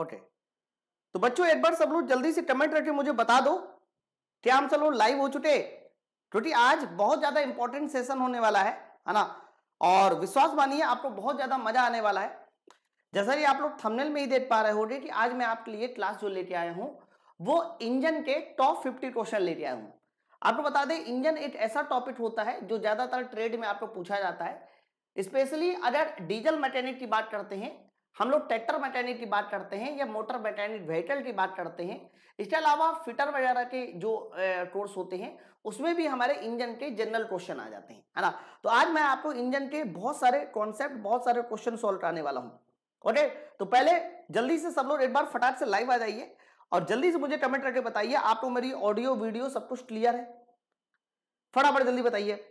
Okay तो बच्चों एक बार सब लोग जल्दी से कमेंट करके मुझे बता दो क्या हम सब लोग लाइव हो चुके क्योंकि आज बहुत ज्यादा इंपॉर्टेंट सेशन होने वाला है है ना और विश्वास मानिए आपको बहुत ज्यादा मजा आने वाला है जैसा कि आप लोग थंबनेल में ही देख पा रहे हो कि आज मैं आपके लिए क्लास जो लेके आया हूँ वो इंजन के टॉप फिफ्टी क्वेश्चन लेके आया हूँ आपको बता दें इंजन एक ऐसा टॉपिक होता है जो ज्यादातर ट्रेड में आपको पूछा जाता है स्पेशली अगर डीजल मैकेनिक की बात करते हैं हम लोग ट्रैक्टर मैकेनिक की बात करते हैं या मोटर मैकेनिक व्हीकल की बात करते हैं इसके अलावा फिटर वगैरह के जो कोर्स होते हैं उसमें भी हमारे इंजन के जनरल क्वेश्चन आ जाते हैं है ना तो आज मैं आपको इंजन के बहुत सारे कॉन्सेप्ट बहुत सारे क्वेश्चन सॉल्व कराने वाला हूँ ओके तो पहले जल्दी से सब लोग एक बार फटाक से लाइव आ जाइए और जल्दी से मुझे कमेंट करके बताइए आपको मेरी ऑडियो वीडियो सब कुछ क्लियर है फटाफट जल्दी बताइए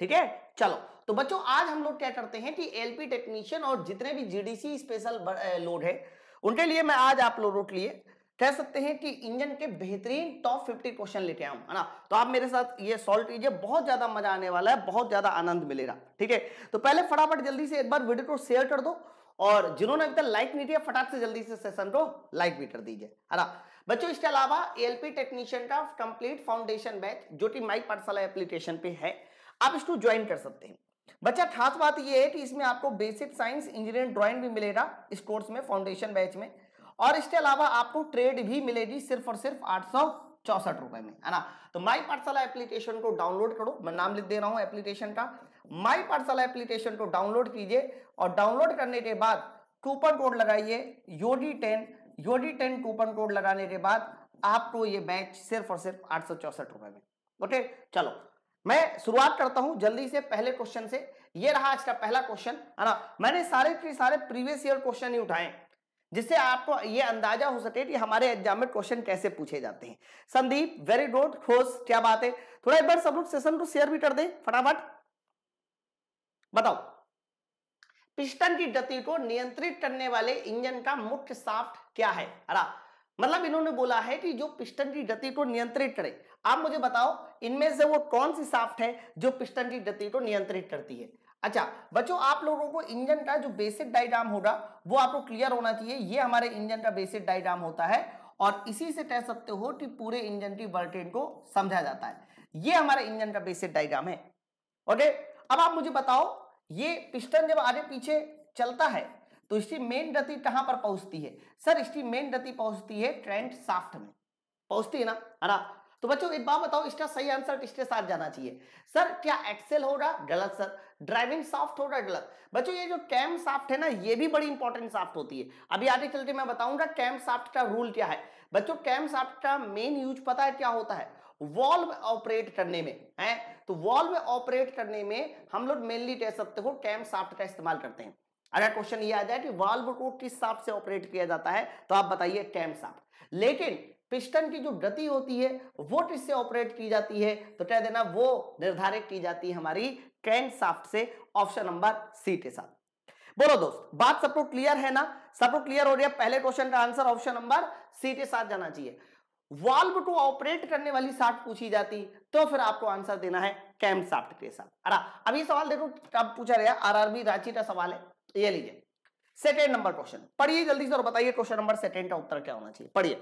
ठीक है चलो तो बच्चों आज हम लोग क्या करते हैं कि एलपी टेक्नीशियन और जितने भी जीडीसी स्पेशल लोड है उनके लिए मैं आज आप लोगों के लिए कह सकते हैं कि इंजन के बेहतरीन टॉप 50 क्वेश्चन लेके आऊँ है ना तो आप मेरे साथ ये सॉल्व कीजिए बहुत ज्यादा मजा आने वाला है बहुत ज्यादा आनंद मिलेगा ठीक है तो पहले फटाफट जल्दी से एक बार वीडियो को शेयर कर दो और जिन्होंने अभी तक लाइक नहीं किया फटाफट से जल्दी से सेशन को लाइक भी कर दीजिए है ना बच्चों इसके अलावा एलपी टेक्नीशियन का कंप्लीट फाउंडेशन बैच जो कि माइक पाठशाला एप्लीकेशन पे है आप इसको ज्वाइन कर सकते हैं बच्चा खास बात यह है कि इसमें आपको बेसिक साइंस इंजीनियरिंग ड्राइंग भी मिलेगा इस कोर्स में फाउंडेशन बैच में और इसके अलावा आपको ट्रेड भी मिलेगी सिर्फ और सिर्फ आठ सौ चौसठ रुपए में है ना तो माई पाठशाला एप्लीकेशन को डाउनलोड करो मैं नाम लिख दे रहा हूँ एप्लीकेशन का माई पाठशाला एप्लीकेशन को डाउनलोड कीजिए और डाउनलोड करने के बाद कूपन कोड लगाइए योडी टेन योडी टेन कूपन कोड लगाने के बाद आपको ये बैच सिर्फ और सिर्फ आठ सौ चौसठ रुपए में ओके चलो मैं शुरुआत करता हूं जल्दी से पहले क्वेश्चन से ये रहा आज का पहला क्वेश्चन है ना मैंने सारे के सारे प्रीवियस ईयर क्वेश्चन ही उठाए जिससे आपको ये अंदाजा हो सके कि हमारे एग्जाम में क्वेश्चन कैसे पूछे जाते हैं संदीप वेरी गुड खोस क्या बात है थोड़ा एक बार सब लोग सेशन को शेयर भी कर दे फटाफट बताओ पिस्टन की गति को नियंत्रित करने वाले इंजन का मुख्य साफ्ट क्या है मतलब इन्होंने बोला है कि जो पिस्टन की गति को नियंत्रित करे आप मुझे बताओ इनमें से वो कौन सी साफ्ट है जो पिस्टन की गति को नियंत्रित करती है अच्छा बच्चों आप लोगों को इंजन का जो बेसिक डायग्राम होगा वो आपको क्लियर होना चाहिए ये हमारे इंजन का बेसिक डायग्राम होता है और इसी से कह सकते हो कि पूरे इंजन की वर्टेन को समझा जाता है ये हमारे इंजन का बेसिक डायग्राम है ओके अब आप मुझे बताओ ये पिस्टन जब आगे पीछे चलता है तो इसकी मेन गति कहां पर पहुंचती है सर इसकी मेन गति पहुंचती है ट्रेंट साफ्ट में पहुंचती है ना है ना तो बच्चों एक बात बताओ इसका सही आंसर किसके साथ जाना चाहिए सर क्या एक्सेल होगा गलत सर ड्राइविंग सॉफ्ट होगा गलत बच्चों ये जो कैम साफ्ट है ना ये भी बड़ी इंपॉर्टेंट साफ्ट होती है अभी आगे चलते मैं बताऊंगा कैम साफ्ट का रूल क्या है बच्चों कैम साफ्ट का मेन यूज पता है क्या होता है वॉल्व ऑपरेट करने में है तो वॉल्व ऑपरेट करने में हम लोग मेनली कह सकते हो कैम साफ्ट का इस्तेमाल करते हैं अगर क्वेश्चन ये आ जाए कि वाल्व को किस साफ से ऑपरेट किया जाता है तो आप बताइए कैम साफ्ट लेकिन पिस्टन की जो गति होती है वो किससे ऑपरेट की जाती है तो कह देना वो निर्धारित की जाती है हमारी क्रैंक साफ्ट से ऑप्शन नंबर सी के साथ बोलो दोस्त बात सबको क्लियर है ना सबको क्लियर हो रही है पहले क्वेश्चन का आंसर ऑप्शन नंबर सी के साथ जाना चाहिए वाल्व को ऑपरेट करने वाली साफ्ट पूछी जाती तो फिर आपको आंसर देना है कैम साफ्ट के साथ अरा अभी सवाल देखो कब पूछा गया आरआरबी रांची का सवाल है ये लीजिए सेकेंड नंबर क्वेश्चन पढ़िए जल्दी से और बताइए क्वेश्चन नंबर सेकेंड का उत्तर क्या होना चाहिए पढ़िए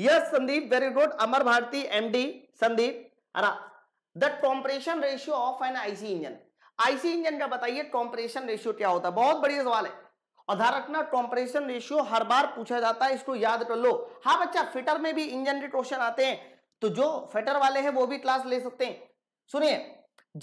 yes Sandeep very good Amar Bharti md sandeep compression ratio of an IC engine IC engine का बताइए कॉम्प्रेशन रेशियो क्या होता है बहुत बढ़िया सवाल है और ध्यान रखना कॉम्प्रेशन रेशियो हर बार पूछा जाता है इसको याद कर लो हाँ बच्चा फिटर में भी इंजन के क्वेश्चन आते हैं तो जो फिटर वाले हैं वो भी क्लास ले सकते हैं सुनिए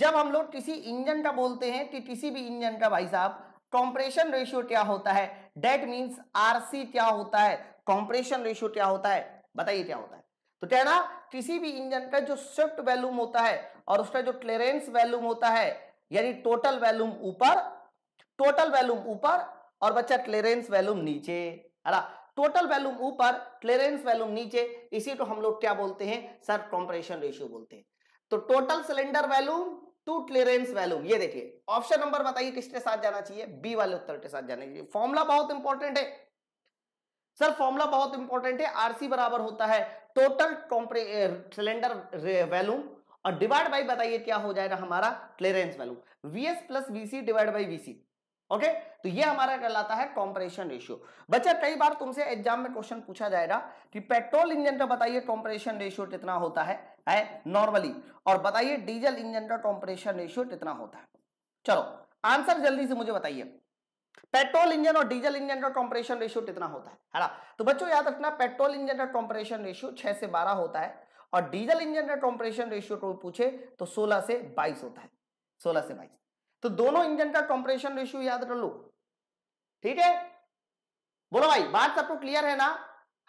जब हम लोग किसी इंजन का बोलते हैं कि किसी भी इंजन का भाई साहब कॉम्प्रेशन रेशियो क्या होता है डेट मीन्स आरसी क्या होता है कॉम्प्रेशन रेशियो क्या होता है बताइए क्या होता है तो टेढ़ा किसी भी इंजन का जो स्विफ्ट वैल्यूम होता है और उसका जो क्लियरेंस वैल्यूम होता है यानी टोटल वैल्यूम ऊपर टोटल वैल्यूम ऊपर और बच्चा क्लियरेंस वैल्यूम नीचे है टोटल वैल्यूम ऊपर क्लियरेंस वैल्यूम नीचे इसी को हम लोग क्या बोलते हैं सर कॉम्प्रेशन रेशियो बोलते हैं तो total cylinder volume to clearance volume ये देखिए ऑप्शन नंबर बताइए किसके साथ जाना चाहिए बी वाले उत्तर के साथ जाना चाहिए फॉर्मुला बहुत इंपॉर्टेंट है सर फॉर्मूला बहुत इंपॉर्टेंट है आरसी बराबर होता है टोटल सिलेंडर वैल्यूम और डिवाइड बाई बताइए क्या हो जाएगा हमारा clearance volume VS plus VC divide by VC okay तो ये हमारा कहलाता है कॉम्प्रेशन रेशियो बच्चा कई बार तुमसे एग्जाम में क्वेश्चन पूछा जाएगा कि पेट्रोल इंजन का बताइए कॉम्प्रेशन रेशियो कितना होता है है नॉर्मली और बताइए डीजल इंजन का कॉम्प्रेशन रेशियो कितना होता है चलो आंसर जल्दी से मुझे बताइए पेट्रोल इंजन और डीजल इंजन का कॉम्प्रेशन रेशियो कितना होता है है ना तो बच्चों याद रखना पेट्रोल इंजन का कॉम्प्रेशन रेशियो छह से बारह होता है और डीजल इंजन का कॉम्प्रेशन रेशियो को पूछे तो सोलह से बाईस होता है सोलह से बाईस तो दोनों इंजन का कॉम्प्रेशन रेशियो याद कर लो ठीक है बोलो भाई बात सबको क्लियर है ना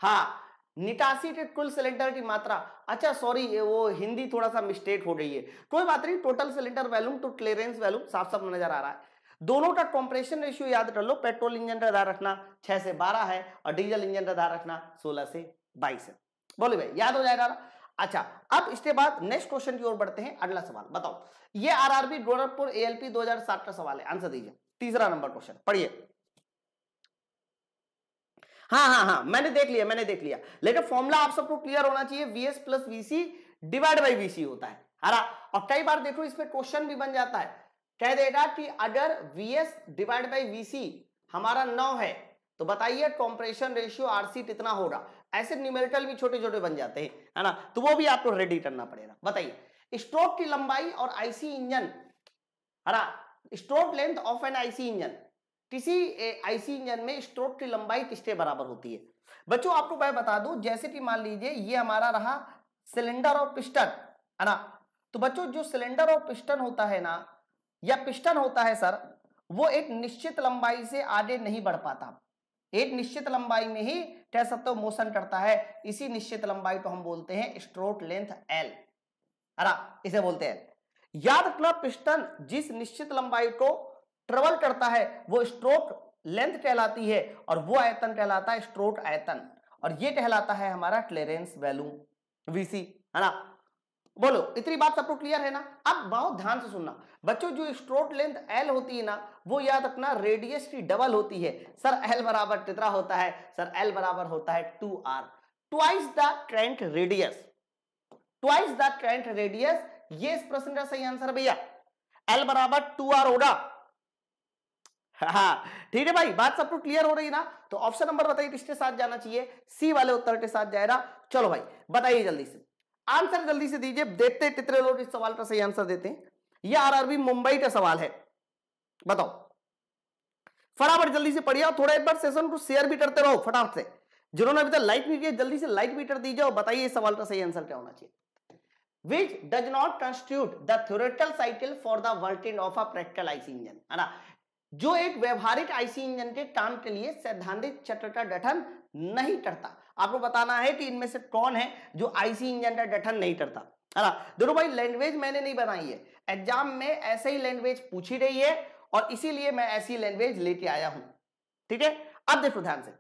हाँ निकासी के कुल सिलेंडर की मात्रा अच्छा सॉरी वो हिंदी थोड़ा सा मिस्टेक हो गई है कोई बात नहीं total cylinder volume to clearance volume साफ साफ नजर आ रहा है दोनों का कॉम्प्रेशन रेशियो याद कर लो पेट्रोल इंजन का आधार रखना छह से बारह है और डीजल इंजन का आधार रखना सोलह से बाईस है बोले भाई याद हो जाएगा अच्छा अब इसके बाद नेक्स्ट क्वेश्चन की ओर बढ़ते हैं अगला सवाल बताओ ये आरआरबी गोरखपुर एएलपी 2007 का सवाल है आंसर दीजिए तीसरा नंबर क्वेश्चन पढ़िए हाँ हाँ हाँ मैंने देख लिया मैंने देख लिया लेकिन फॉर्मुला आप सबको क्लियर होना चाहिए VS plus VC divide by VC होता है हरा और कई बार देखो इसमें क्वेश्चन भी बन जाता है कह देगा कि अगर V S divide by V C हमारा नौ है तो बताइए कॉम्प्रेशन रेशियो आरसी कितना होगा ऐसे न्यूमेरिकल भी छोटे छोटे बन जाते हैं है ना तो वो भी आपको रेडी करना पड़ेगा बताइए स्ट्रोक की लंबाई और आईसी इंजन है ना stroke length of an IC engine किसी आईसी इंजन में स्ट्रोक की लंबाई किसके बराबर होती है बच्चों आपको मैं बता दूं जैसे कि मान लीजिए ये हमारा रहा सिलेंडर और पिस्टन है ना तो बच्चों जो सिलेंडर और पिस्टन होता है ना या पिस्टन होता है सर वो एक निश्चित लंबाई से आगे नहीं बढ़ पाता एक निश्चित लंबाई में ही टैसत्व मोशन करता है इसी निश्चित लंबाई को हम बोलते हैं स्ट्रोक लेंथ एल अरा इसे बोलते हैं याद रखना पिस्टन जिस निश्चित लंबाई को ट्रेवल करता है वो स्ट्रोक लेंथ कहलाती है और वो आयतन कहलाता है स्ट्रोक आयतन और ये कहलाता है हमारा क्लेरेंस वैल्यू वीसी है ना बोलो इतनी बात सबको तो क्लियर है ना अब बहुत ध्यान से सुनना बच्चों जो स्ट्रोट लेंथ एल होती है ना वो याद रखना रेडियस की डबल होती है सर एल बराबर कितना होता है सर एल बराबर होता है two R twice the trent radius twice the trent radius ये इस प्रश्न का सही आंसर भैया एल बराबर टू आर ओडा हाँ ठीक है भाई बात सबको तो क्लियर हो रही है ना तो ऑप्शन नंबर बताइए किसके साथ जाना चाहिए सी वाले उत्तर के साथ जाएगा चलो भाई बताइए जल्दी से आंसर जल्दी से दीजिए देखते कितने लोग इस सवाल का सही आंसर देते हैं यह आरआरबी मुंबई का सवाल है बताओ फटाफट जल्दी से पढ़िए और थोड़ा एक बार सेशन को शेयर भी करते रहो फटाफट से जिन्होंने अभी तक लाइक नहीं किया जल्दी से लाइक भी कर दीजिए और बताइए इस सवाल का सही आंसर क्या होना चाहिए which does not constitute the theoretical cycle for the working of a practical IC engine है ना जो एक व्यवहारिक IC engine के काम के लिए सैद्धांतिक चक्र का गठन नहीं करता आपको बताना है कि इनमें से कौन है जो आईसी इंजन का गठन नहीं करता है ना भाई लैंग्वेज मैंने नहीं बनाई है एग्जाम में ऐसे ही लैंग्वेज पूछी रही है और इसीलिए मैं ऐसी लैंग्वेज लेके आया हूं ठीक है अब देखो ध्यान से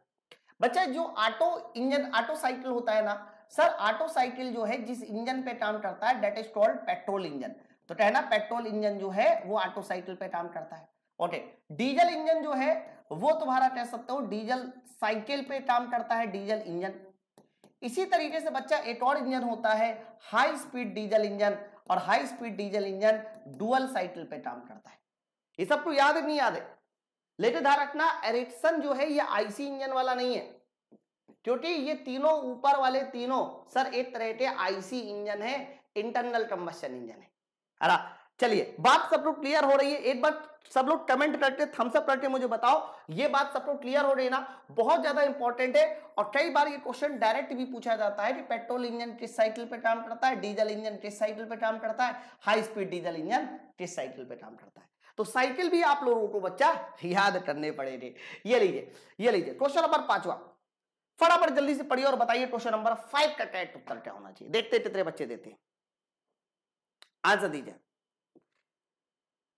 बच्चा जो ऑटो इंजन ऑटो साइकिल होता है ना सर ऑटो साइकिल जो है जिस इंजन पे काम करता है that is called petrol engine तो कहना पेट्रोल इंजन जो है वो ऑटो साइकिल पे काम करता है ओके डीजल इंजन जो है वो तुम्हारा कह सकते हो डीजल साइकिल पे काम करता है डीजल इंजन इसी तरीके से बच्चा एक और इंजन होता है हाई स्पीड डीजल इंजन और high speed diesel engine dual cycle पे काम करता है ये सब को तो याद नहीं याद है लेकिन ध्यान रखना एरिक्सन जो है ये आईसी इंजन वाला नहीं है क्योंकि ये तीनों ऊपर वाले तीनों सर एक तरह के आईसी इंजन है इंटरनल कंबस्टन इंजन है चलिए बात सब लोग क्लियर हो रही है एक बार सब लोग कमेंट करके थम्सअप करके मुझे बताओ ये बात सब लोग क्लियर हो रही है ना बहुत ज्यादा इंपॉर्टेंट है और कई बार ये क्वेश्चन डायरेक्ट भी पूछा जाता है कि पेट्रोल इंजन किस साइकिल पे काम करता है डीजल इंजन किस साइकिल पे काम करता है हाई स्पीड डीजल इंजन किस साइकिल पे काम करता है तो साइकिल भी आप लोगों को बच्चा याद करने पड़ेंगे ये लीजिए ये लीजिए क्वेश्चन नंबर पांचवा फटाफट जल्दी से पढ़िए और बताइए क्वेश्चन नंबर फाइव का टैक्ट उत्तर क्या होना चाहिए देखते कितने बच्चे देते आंसर दीजिए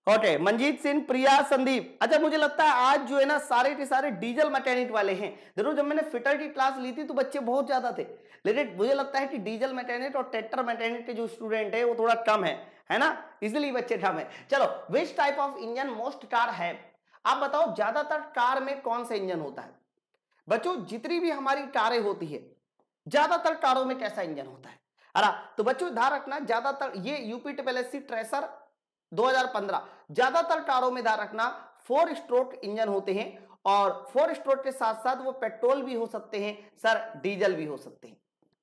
ओके मंजीत सिंह प्रिया संदीप अच्छा मुझे लगता है आज जो है ना सारे के सारे डीजल मैकेनिक वाले हैं जरूर जब मैंने फिटर की क्लास ली थी तो बच्चे बहुत ज्यादा थे लेकिन मुझे लगता है कि डीजल मैकेनिक और ट्रैक्टर मैकेनिक के जो स्टूडेंट है वो थोड़ा कम है है ना इसलिए बच्चे कम है चलो which type of engine most car है आप बताओ ज्यादातर कार में कौन सा इंजन होता है बच्चों जितनी भी हमारी कारें होती है ज्यादातर कारों में कैसा इंजन होता है अरा तो बच्चों ध्यान रखना ज्यादातर ये यूपी ट्रिपल ट्रेसर 2015 ज्यादातर कारों में ध्यान रखना फोर स्ट्रोक इंजन होते हैं और फोर स्ट्रोक के साथ साथ वो पेट्रोल भी हो सकते हैं सर डीजल भी हो सकते हैं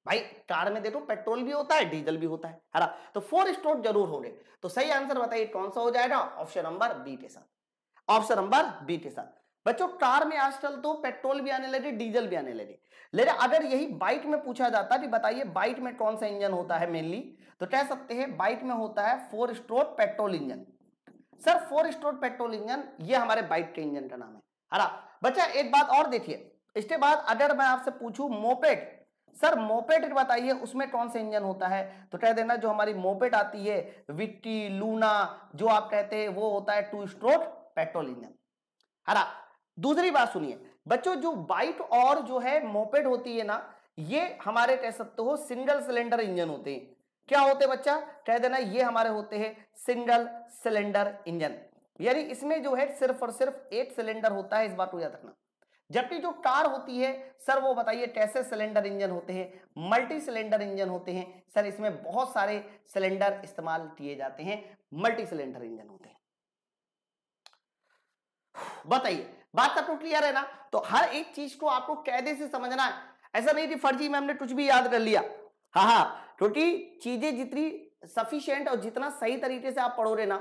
भाई कार में देखो पेट्रोल भी होता है डीजल भी होता है हरा तो फोर स्ट्रोक जरूर होंगे तो सही आंसर बताइए कौन सा हो जाएगा ऑप्शन नंबर बी के साथ ऑप्शन नंबर बी के साथ बच्चों कार में आजकल तो पेट्रोल भी आने लगे डीजल भी आने लगे लेकिन अगर यही बाइक में पूछा जाता कि तो बताइए बाइक में कौन सा इंजन होता है मेनली तो कह सकते हैं बाइक में होता है four stroke petrol engine sir four stroke petrol engine ये हमारे बाइक के इंजन का नाम है हरा बच्चा एक बात और देखिए इसके बाद अगर मैं आपसे पूछू मोपेट सर मोपेट बताइए उसमें कौन सा इंजन होता है तो कह देना जो हमारी मोपेट आती है विट्टी लूना जो आप कहते हैं वो होता है टू स्ट्रोक पेट्रोल इंजन हरा दूसरी बात सुनिए बच्चों जो बाइक और जो है मोपेट होती है ना ये हमारे कह सकते हो सिंगल सिलेंडर इंजन होते हैं क्या होते हैं बच्चा कह देना ये हमारे होते हैं सिंगल सिलेंडर इंजन यानी इसमें जो है सिर्फ और सिर्फ एक सिलेंडर होता है इस बात को याद रखना जबकि जो कार होती है सर वो बताइए कैसे सिलेंडर इंजन होते हैं मल्टी सिलेंडर इंजन होते हैं सर इसमें बहुत सारे सिलेंडर इस्तेमाल किए जाते हैं मल्टी सिलेंडर इंजन होते हैं बताइए बात आपको क्लियर है ना तो हर एक चीज को आपको कैदे से समझना है ऐसा नहीं कि फर्जी में हमने कुछ भी याद कर लिया हाँ हाँ क्योंकि चीजें जितनी सफिशियंट और जितना सही तरीके से आप पढ़ो रहे ना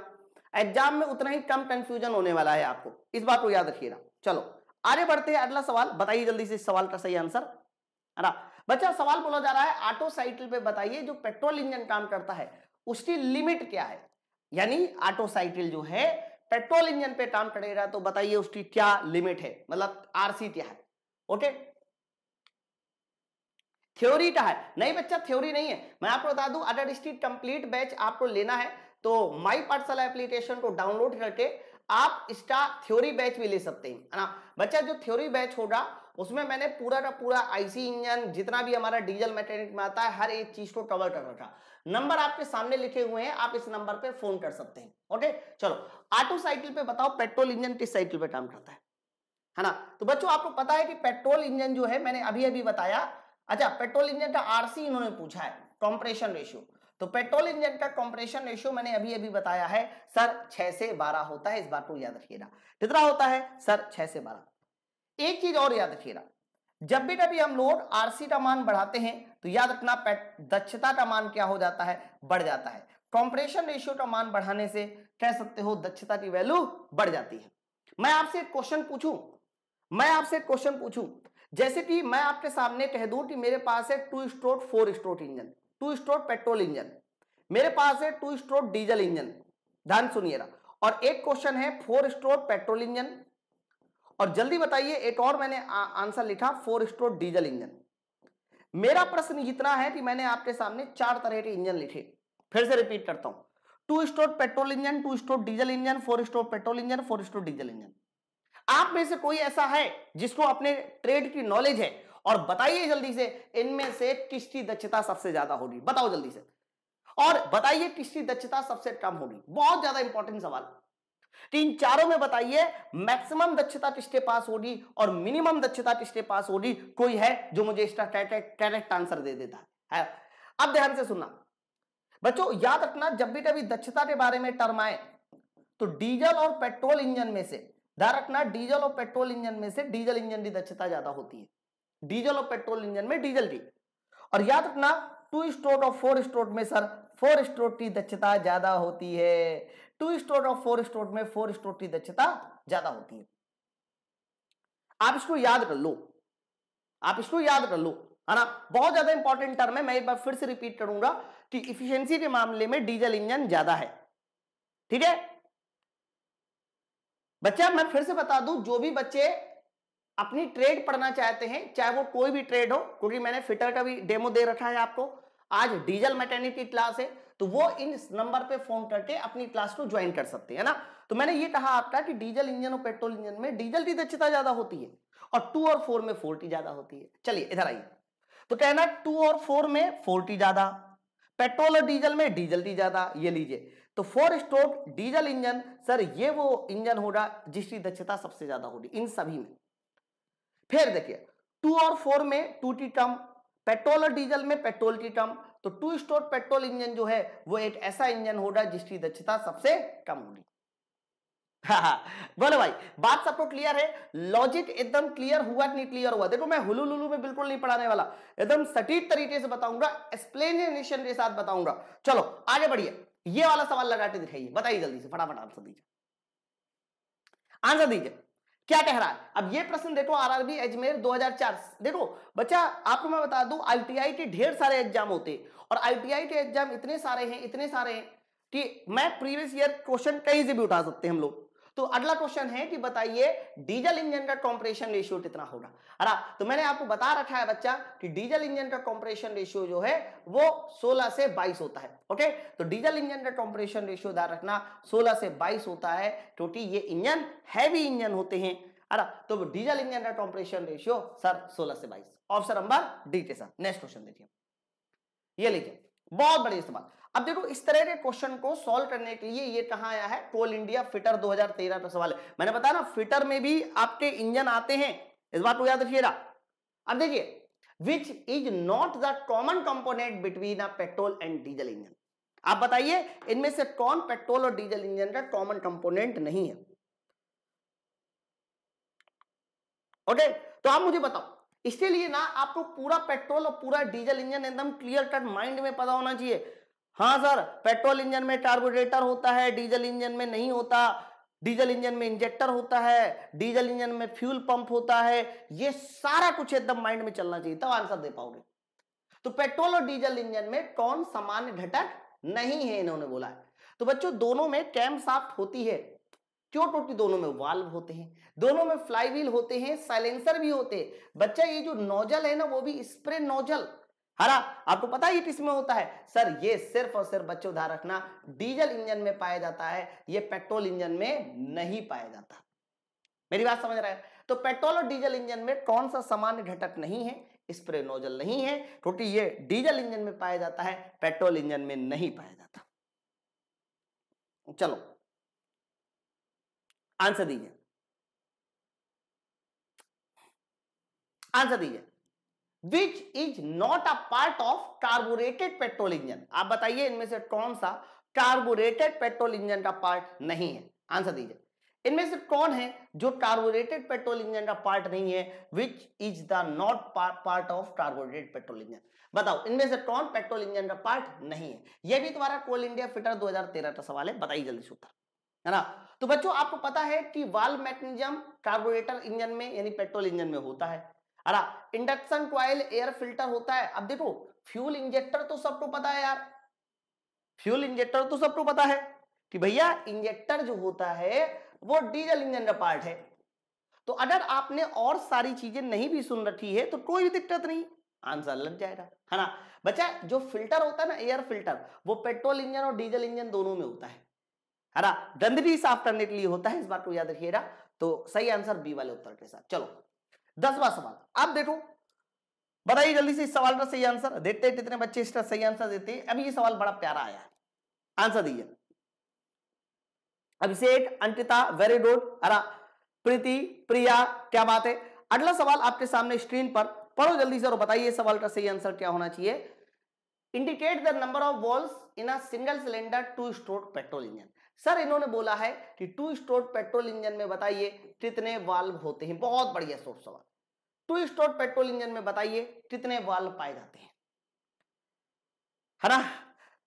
एग्जाम में उतना ही कम कंफ्यूजन होने वाला है आपको इस बात को याद रखिएगा चलो आगे बढ़ते हैं अगला सवाल बताइए जल्दी से इस सवाल का सही आंसर है ना बच्चा सवाल बोला जा रहा है ऑटो साइकिल पे बताइए जो पेट्रोल इंजन काम करता है उसकी लिमिट क्या है यानी ऑटो साइकिल जो है पेट्रोल इंजन पे काम करेगा तो बताइए उसकी क्या लिमिट है मतलब आरसी क्या है ओके थ्योरी का है नहीं बच्चा थ्योरी नहीं है मैं आपको बता दूं अडर स्ट्रीट कंप्लीट बैच आपको लेना है तो माई पार्सल एप्लीकेशन को डाउनलोड करके आप इसका थ्योरी बैच भी ले सकते हैं ना बच्चा जो थ्योरी बैच होगा उसमें मैंने पूरा का पूरा आईसी इंजन जितना भी हमारा डीजल मैकेनिक में आता है हर एक चीज को कवर कर रखा नंबर आपके सामने लिखे हुए हैं आप इस नंबर पे फोन कर सकते हैं ओके चलो ऑटो साइकिल पे बताओ पेट्रोल इंजन किस साइकिल पे काम करता है है ना तो बच्चों आपको पता है कि पेट्रोल इंजन जो है मैंने अभी अभी बताया अच्छा पेट्रोल इंजन का आरसी इन्होंने पूछा है कंप्रेशन रेशियो तो पेट्रोल इंजन का कंप्रेशन रेशियो मैंने अभी अभी बताया है सर छह से बारह होता है इस बात को याद रखिएगा कितना होता है सर छह से बारह एक चीज और याद रखिएगा जब भी कभी हम लोड आरसी का मान बढ़ाते हैं तो याद रखना दक्षता का मान क्या हो जाता है बढ़ जाता है कॉम्प्रेशन रेशियो का मान बढ़ाने से कह सकते हो दक्षता की वैल्यू बढ़ जाती है मैं आपसे एक क्वेश्चन पूछूं मैं आपसे एक क्वेश्चन पूछूं जैसे कि मैं आपके सामने कह दूं कि मेरे पास है two stroke four stroke engine two stroke petrol engine मेरे पास है टू स्ट्रोट डीजल इंजन ध्यान सुनिएगा और एक क्वेश्चन है फोर स्ट्रोट पेट्रोल इंजन और जल्दी बताइए एक और मैंने आंसर लिखा फोर स्ट्रोट डीजल इंजन मेरा प्रश्न इतना है कि मैंने आपके सामने चार तरह के इंजन लिखे फिर से रिपीट करता हूं two stroke petrol engine two stroke diesel engine four stroke petrol engine four stroke diesel engine आप में से कोई ऐसा है जिसको अपने ट्रेड की नॉलेज है और बताइए जल्दी से इनमें से किसकी दक्षता सबसे ज्यादा होगी बताओ जल्दी से और बताइए किसकी दक्षता सबसे कम होगी बहुत ज्यादा इंपॉर्टेंट सवाल तीन चारों में बताइए मैक्सिमम दक्षता किसके पास होगी और मिनिमम दक्षता किसके पास होगी कोई है जो मुझे इसका करेक्ट आंसर दे देता है अब ध्यान से सुनना बच्चों याद रखना जब भी कभी दक्षता के बारे में टर्म आए तो डीजल और पेट्रोल इंजन में से ध्यान रखना डीजल और पेट्रोल इंजन में से डीजल इंजन की दक्षता ज्यादा होती है डीजल और पेट्रोल इंजन में डीजल की और याद रखना टू स्ट्रोट और फोर स्ट्रोट में सर फोर स्ट्रोट की दक्षता ज्यादा होती है टू स्ट्रोट और फोर स्ट्रोट में फोर स्ट्रोट की दक्षता ज्यादा होती है आप इसको याद कर लो आप इसको याद कर लो है ना बहुत ज्यादा इंपॉर्टेंट टर्म है मैं एक बार फिर से रिपीट करूंगा कि इफिशियंसी के मामले में डीजल इंजन ज्यादा है ठीक है बच्चा मैं फिर से बता दूं जो भी बच्चे अपनी ट्रेड पढ़ना चाहते हैं चाहे वो कोई भी ट्रेड हो क्योंकि मैंने फिटर का भी डेमो दे रखा है आपको आज डीजल मैटर्निटी क्लास है तो वो इन नंबर पे फोन करके अपनी क्लास को ज्वाइन कर सकते हैं ना तो मैंने ये कहा आपका कि डीजल इंजन और पेट्रोल इंजन में डीजल की दक्षता ज्यादा होती है और टू और फोर में फोर्टी ज्यादा होती है चलिए इधर आइए तो कहना टू और फोर में फोर्टी ज्यादा पेट्रोल और डीजल में डीजल की ज्यादा ये लीजिए तो four stroke diesel engine sir ये वो इंजन होगा जिसकी दक्षता सबसे ज्यादा होगी इन सभी में फिर देखिए टू और फोर में टू टी टर्म पेट्रोल और डीजल में पेट्रोल की टर्म तो टू स्ट्रोक पेट्रोल इंजन जो है वो एक ऐसा इंजन होगा जिसकी दक्षता सबसे कम होगी हाँ, हाँ, बोलो भाई बात सबको क्लियर है लॉजिक एकदम क्लियर हुआ नहीं क्लियर हुआ देखो मैं हुलू लुलू में बिल्कुल नहीं पढ़ाने वाला एकदम सटीक तरीके से बताऊंगा एक्सप्लेनेशन के साथ बताऊंगा चलो आगे बढ़िए ये वाला सवाल लगा के दिखाइए बताइए जल्दी से फटाफट आंसर दीजिए आंसर दीजिए क्या कह रहा है अब ये प्रश्न देखो आरआरबी अजमेर 2004 देखो बच्चा आपको मैं बता दू आईटीआई के ढेर सारे एग्जाम होते और आईटीआई के एग्जाम इतने सारे हैं इतने सारे हैं कि मैं प्रीवियस ईयर क्वेश्चन कहीं से भी उठा सकते हैं हम लोग तो अगला क्वेश्चन है कि बताइए डीजल इंजन का कॉम्प्रेशन रेशियो कितना होगा अरा तो मैंने आपको बता रखा है बच्चा कि डीजल इंजन का कॉम्प्रेशन रेशियो जो है वो 16 से 22 होता है ओके तो डीजल इंजन का कॉम्प्रेशन रेशियो ध्यान रखना 16 से 22 होता है क्योंकि ये इंजन हैवी इंजन होते हैं अरा तो डीजल इंजन का कॉम्प्रेशन रेशियो सर सोलह से बाईस ऑप्शन नंबर डी के सर नेक्स्ट क्वेश्चन देखिए ये लिखिए बहुत बड़ी इस्तेमाल अब देखो इस तरह के क्वेश्चन को सॉल्व करने के लिए ये कहा आया है कोल इंडिया फिटर 2013 का सवाल है मैंने बताया ना फिटर में भी आपके इंजन आते हैं इस बात को याद रखिएगा अब देखिए which is not the common component between a petrol and diesel engine आप बताइए इनमें से कौन पेट्रोल और डीजल इंजन का कॉमन कंपोनेंट नहीं है ओके तो आप मुझे बताओ इसके लिए ना आपको पूरा पेट्रोल और पूरा डीजल इंजन एकदम क्लियर कट माइंड में पता होना चाहिए हाँ सर पेट्रोल इंजन में टार्बोरेटर होता है डीजल इंजन में नहीं होता डीजल इंजन में इंजेक्टर होता है डीजल इंजन में फ्यूल पंप होता है ये सारा कुछ एकदम माइंड में चलना चाहिए तब आंसर दे पाओगे तो पेट्रोल और डीजल इंजन में कौन सामान्य घटक नहीं है इन्होंने बोला है तो बच्चों दोनों में कैम साफ्ट होती है क्यों टोटी दोनों में वाल्व होते हैं दोनों में फ्लाईव्हील होते हैं साइलेंसर भी होते हैं बच्चा ये जो नोजल है ना वो भी स्प्रे नोजल हरा आपको पता है ये किसमें होता है सर ये सिर्फ और सिर्फ बच्चों ध्यान रखना डीजल इंजन में पाया जाता है ये पेट्रोल इंजन में नहीं पाया जाता मेरी बात समझ रहा है तो पेट्रोल और डीजल इंजन में कौन सा सामान्य घटक नहीं है स्प्रे नोजल नहीं है क्योंकि ये डीजल इंजन में पाया जाता है पेट्रोल इंजन में नहीं पाया जाता चलो आंसर दीजिए आंसर दीजिए which is not a part of carbureted petrol engine आप बताइए इनमें से कौन सा कार्बोरेटेड पेट्रोल इंजन का पार्ट नहीं है आंसर दीजिए इनमें से कौन है जो कार्बोरेटेड पेट्रोल इंजन का पार्ट नहीं है which is the not part of carbureted petrol engine बताओ इनमें से कौन पेट्रोल इंजन का पार्ट नहीं है यह भी तुम्हारा कोल इंडिया फिटर 2013 का सवाल है बताइए जल्दी से उत्तर है ना तो बच्चों आपको पता है कि वाल मैकेनिज्म कार्बोरेटर इंजन में यानी पेट्रोल इंजन में होता है अरा हाँ, इंडक्शन ट्वाइल एयर फिल्टर होता है अब देखो फ्यूल इंजेक्टर तो सबको पता है यार फ्यूल इंजेक्टर तो सबको पता है कि भैया इंजेक्टर जो होता है वो डीजल इंजन का पार्ट है तो अगर आपने और सारी चीजें नहीं भी सुन रखी है तो कोई दिक्कत नहीं आंसर लग जाएगा है ना बच्चा जो फिल्टर होता है ना एयर फिल्टर वो पेट्रोल इंजन और डीजल इंजन दोनों में होता है है ना गंदगी साफ करने के लिए होता है इस बात को याद रखिएगा तो सही आंसर बी वाले उत्तर के साथ चलो दसवा सवाल आप देखो बताइए जल्दी से इस सवाल का सही आंसर देखते हैं कितने बच्चे इसका सही आंसर देते हैं अभी ये सवाल बड़ा प्यारा आया है आंसर दीजिए अभिषेक अंकिता वेरी गुड अरा प्रीति प्रिया क्या बात है अगला सवाल आपके सामने स्क्रीन पर पढ़ो जल्दी से और बताइए सवाल का सही आंसर क्या होना चाहिए indicate the number of valves in a single cylinder two stroke petrol engine sir इन्होंने बोला है कि टू स्टोर पेट्रोल इंजन में बताइए कितने वाल्व होते हैं बहुत बढ़िया सोच सवाल टू स्टोर पेट्रोल इंजन में बताइए कितने वाल्व पाए जाते हैं है ना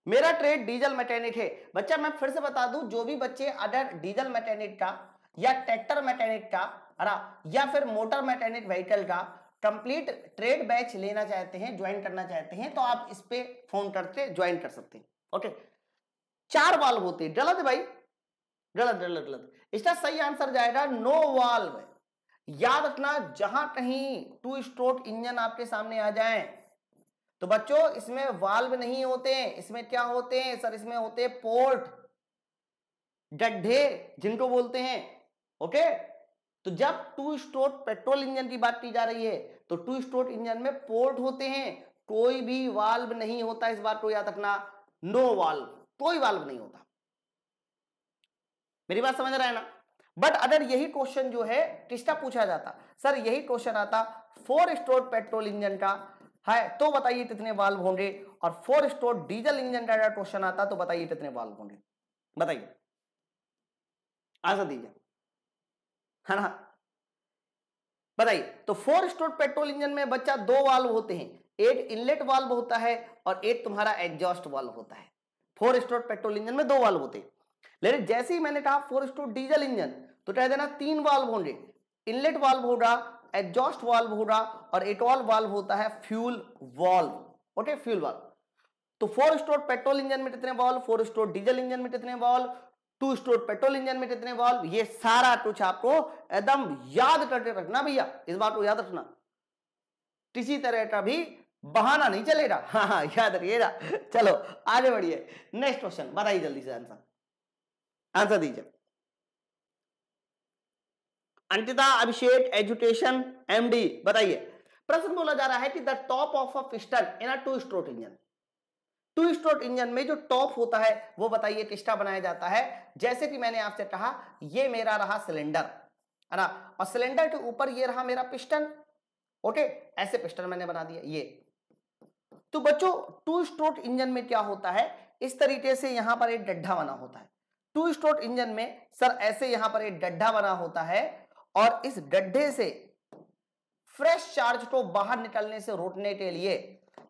मेरा ट्रेड डीजल मैकेनिक है बच्चा मैं फिर से बता दूं जो भी बच्चे अगर डीजल मैकेनिक का या ट्रैक्टर मैकेनिक का है ना या फिर मोटर मैकेनिक व्हीकल का कंप्लीट ट्रेड बैच लेना चाहते हैं ज्वाइन करना चाहते हैं तो आप इस पे फोन करके ज्वाइन कर सकते हैं ओके चार वाल्व होती है गलत भाई गलत गलत गलत इसका सही आंसर जाएगा नो वाल्व याद रखना जहां कहीं टू स्ट्रोक इंजन आपके सामने आ जाए तो बच्चों इसमें वाल्व नहीं होते हैं इसमें क्या होते हैं सर इसमें होते हैं पोर्ट गड्ढे जिनको बोलते हैं ओके तो जब टू स्ट्रोक पेट्रोल इंजन की बात की जा रही है तो टू स्ट्रोक इंजन में पोर्ट होते हैं कोई भी वाल्व नहीं होता इस बात को याद रखना नो वाल्व कोई वाल्व नहीं होता मेरी बात समझ रहा है ना बट अगर यही क्वेश्चन जो है किसका पूछा जाता सर यही क्वेश्चन आता फोर स्टोर पेट्रोल इंजन का है तो बताइए कितने वाल्व होंगे और फोर स्टोर डीजल इंजन का अगर क्वेश्चन आता तो बताइए कितने वाल्व होंगे बताइए आंसर दीजिए है ना बताइए तो फोर स्टोर पेट्रोल इंजन में बच्चा दो वाल्व होते हैं एक इनलेट वाल्व होता है और एक तुम्हारा एग्जॉस्ट वाल्व होता है फोर स्ट्रोक पेट्रोल इंजन में दो वाल्व होते लेकिन जैसे ही मैंने कहा फोर स्ट्रोक डीजल इंजन तो कह देना तीन वाल्व होंगे इनलेट वाल्व हो रहा एग्जॉस्ट वाल्व हो रहा और एक और वाल्व होता है fuel valve okay fuel valve तो फोर स्ट्रोक पेट्रोल इंजन में कितने valve four stroke diesel engine में कितने valve two stroke petrol engine में कितने वाल्व ये सारा कुछ आपको एकदम याद करके रखना भैया इस बात को याद रखना किसी तरह का भी बहाना नहीं चलेगा हाँ हाँ याद रखिएगा चलो आगे बढ़िए नेक्स्ट क्वेश्चन बताइए जल्दी से आंसर आंसर दीजिए अंकिता अभिषेक एजुकेशन एमडी बताइए प्रश्न बोला जा रहा है कि the top of a piston in a two stroke engine two stroke engine में जो टॉप होता है वो बताइए किसका बनाया जाता है जैसे कि मैंने आपसे कहा ये मेरा रहा सिलेंडर है ना और सिलेंडर के ऊपर ये रहा मेरा पिस्टन ओके ऐसे पिस्टन मैंने बना दिया ये तो बच्चों टू स्ट्रोट इंजन में क्या होता है इस तरीके से यहां पर एक डड्ढा बना होता है टू स्ट्रोट इंजन में सर ऐसे यहां पर एक डड्ढा बना होता है और इस गड्ढे से फ्रेश चार्ज को बाहर निकलने से रोकने के लिए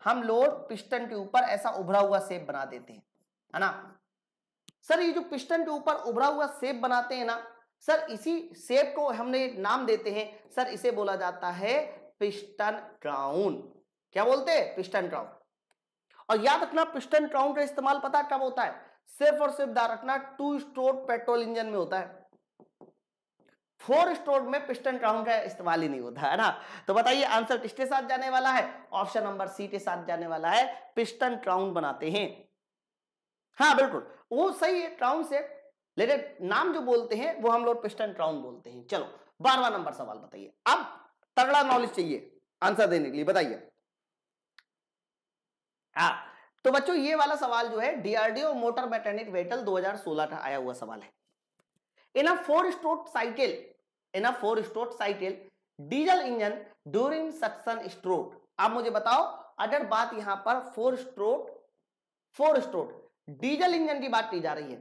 हम लोग पिस्टन के ऊपर ऐसा उभरा हुआ सेप बना देते हैं है ना सर ये जो पिस्टन के ऊपर उभरा हुआ सेप बनाते हैं ना सर इसी सेप को हमने नाम देते हैं सर इसे बोला जाता है पिस्टन क्राउन क्या बोलते हैं पिस्टन क्राउन और याद रखना पिस्टन क्राउन का इस्तेमाल पता कब होता है सिर्फ और सिर्फ ध्यान रखना टू स्ट्रोक पेट्रोल इंजन में होता है फोर स्ट्रोक में पिस्टन क्राउन का इस्तेमाल ही नहीं होता है ना तो बताइए आंसर किसके साथ जाने वाला है ऑप्शन नंबर सी के साथ जाने वाला है पिस्टन क्राउन बनाते हैं हाँ बिल्कुल वो सही है क्राउन से लेकिन नाम जो बोलते हैं वो हम लोग पिस्टन क्राउन बोलते हैं चलो बारवा नंबर सवाल बताइए अब तगड़ा नॉलेज चाहिए आंसर देने के लिए बताइए हाँ तो बच्चों ये वाला सवाल जो है डीआरडीओ मोटर मैटेनिक वेटल 2016 का आया हुआ सवाल है in a four stroke cycle in a four stroke cycle diesel engine during suction stroke आप मुझे बताओ अगर बात यहां पर four stroke four stroke diesel engine की बात की जा रही है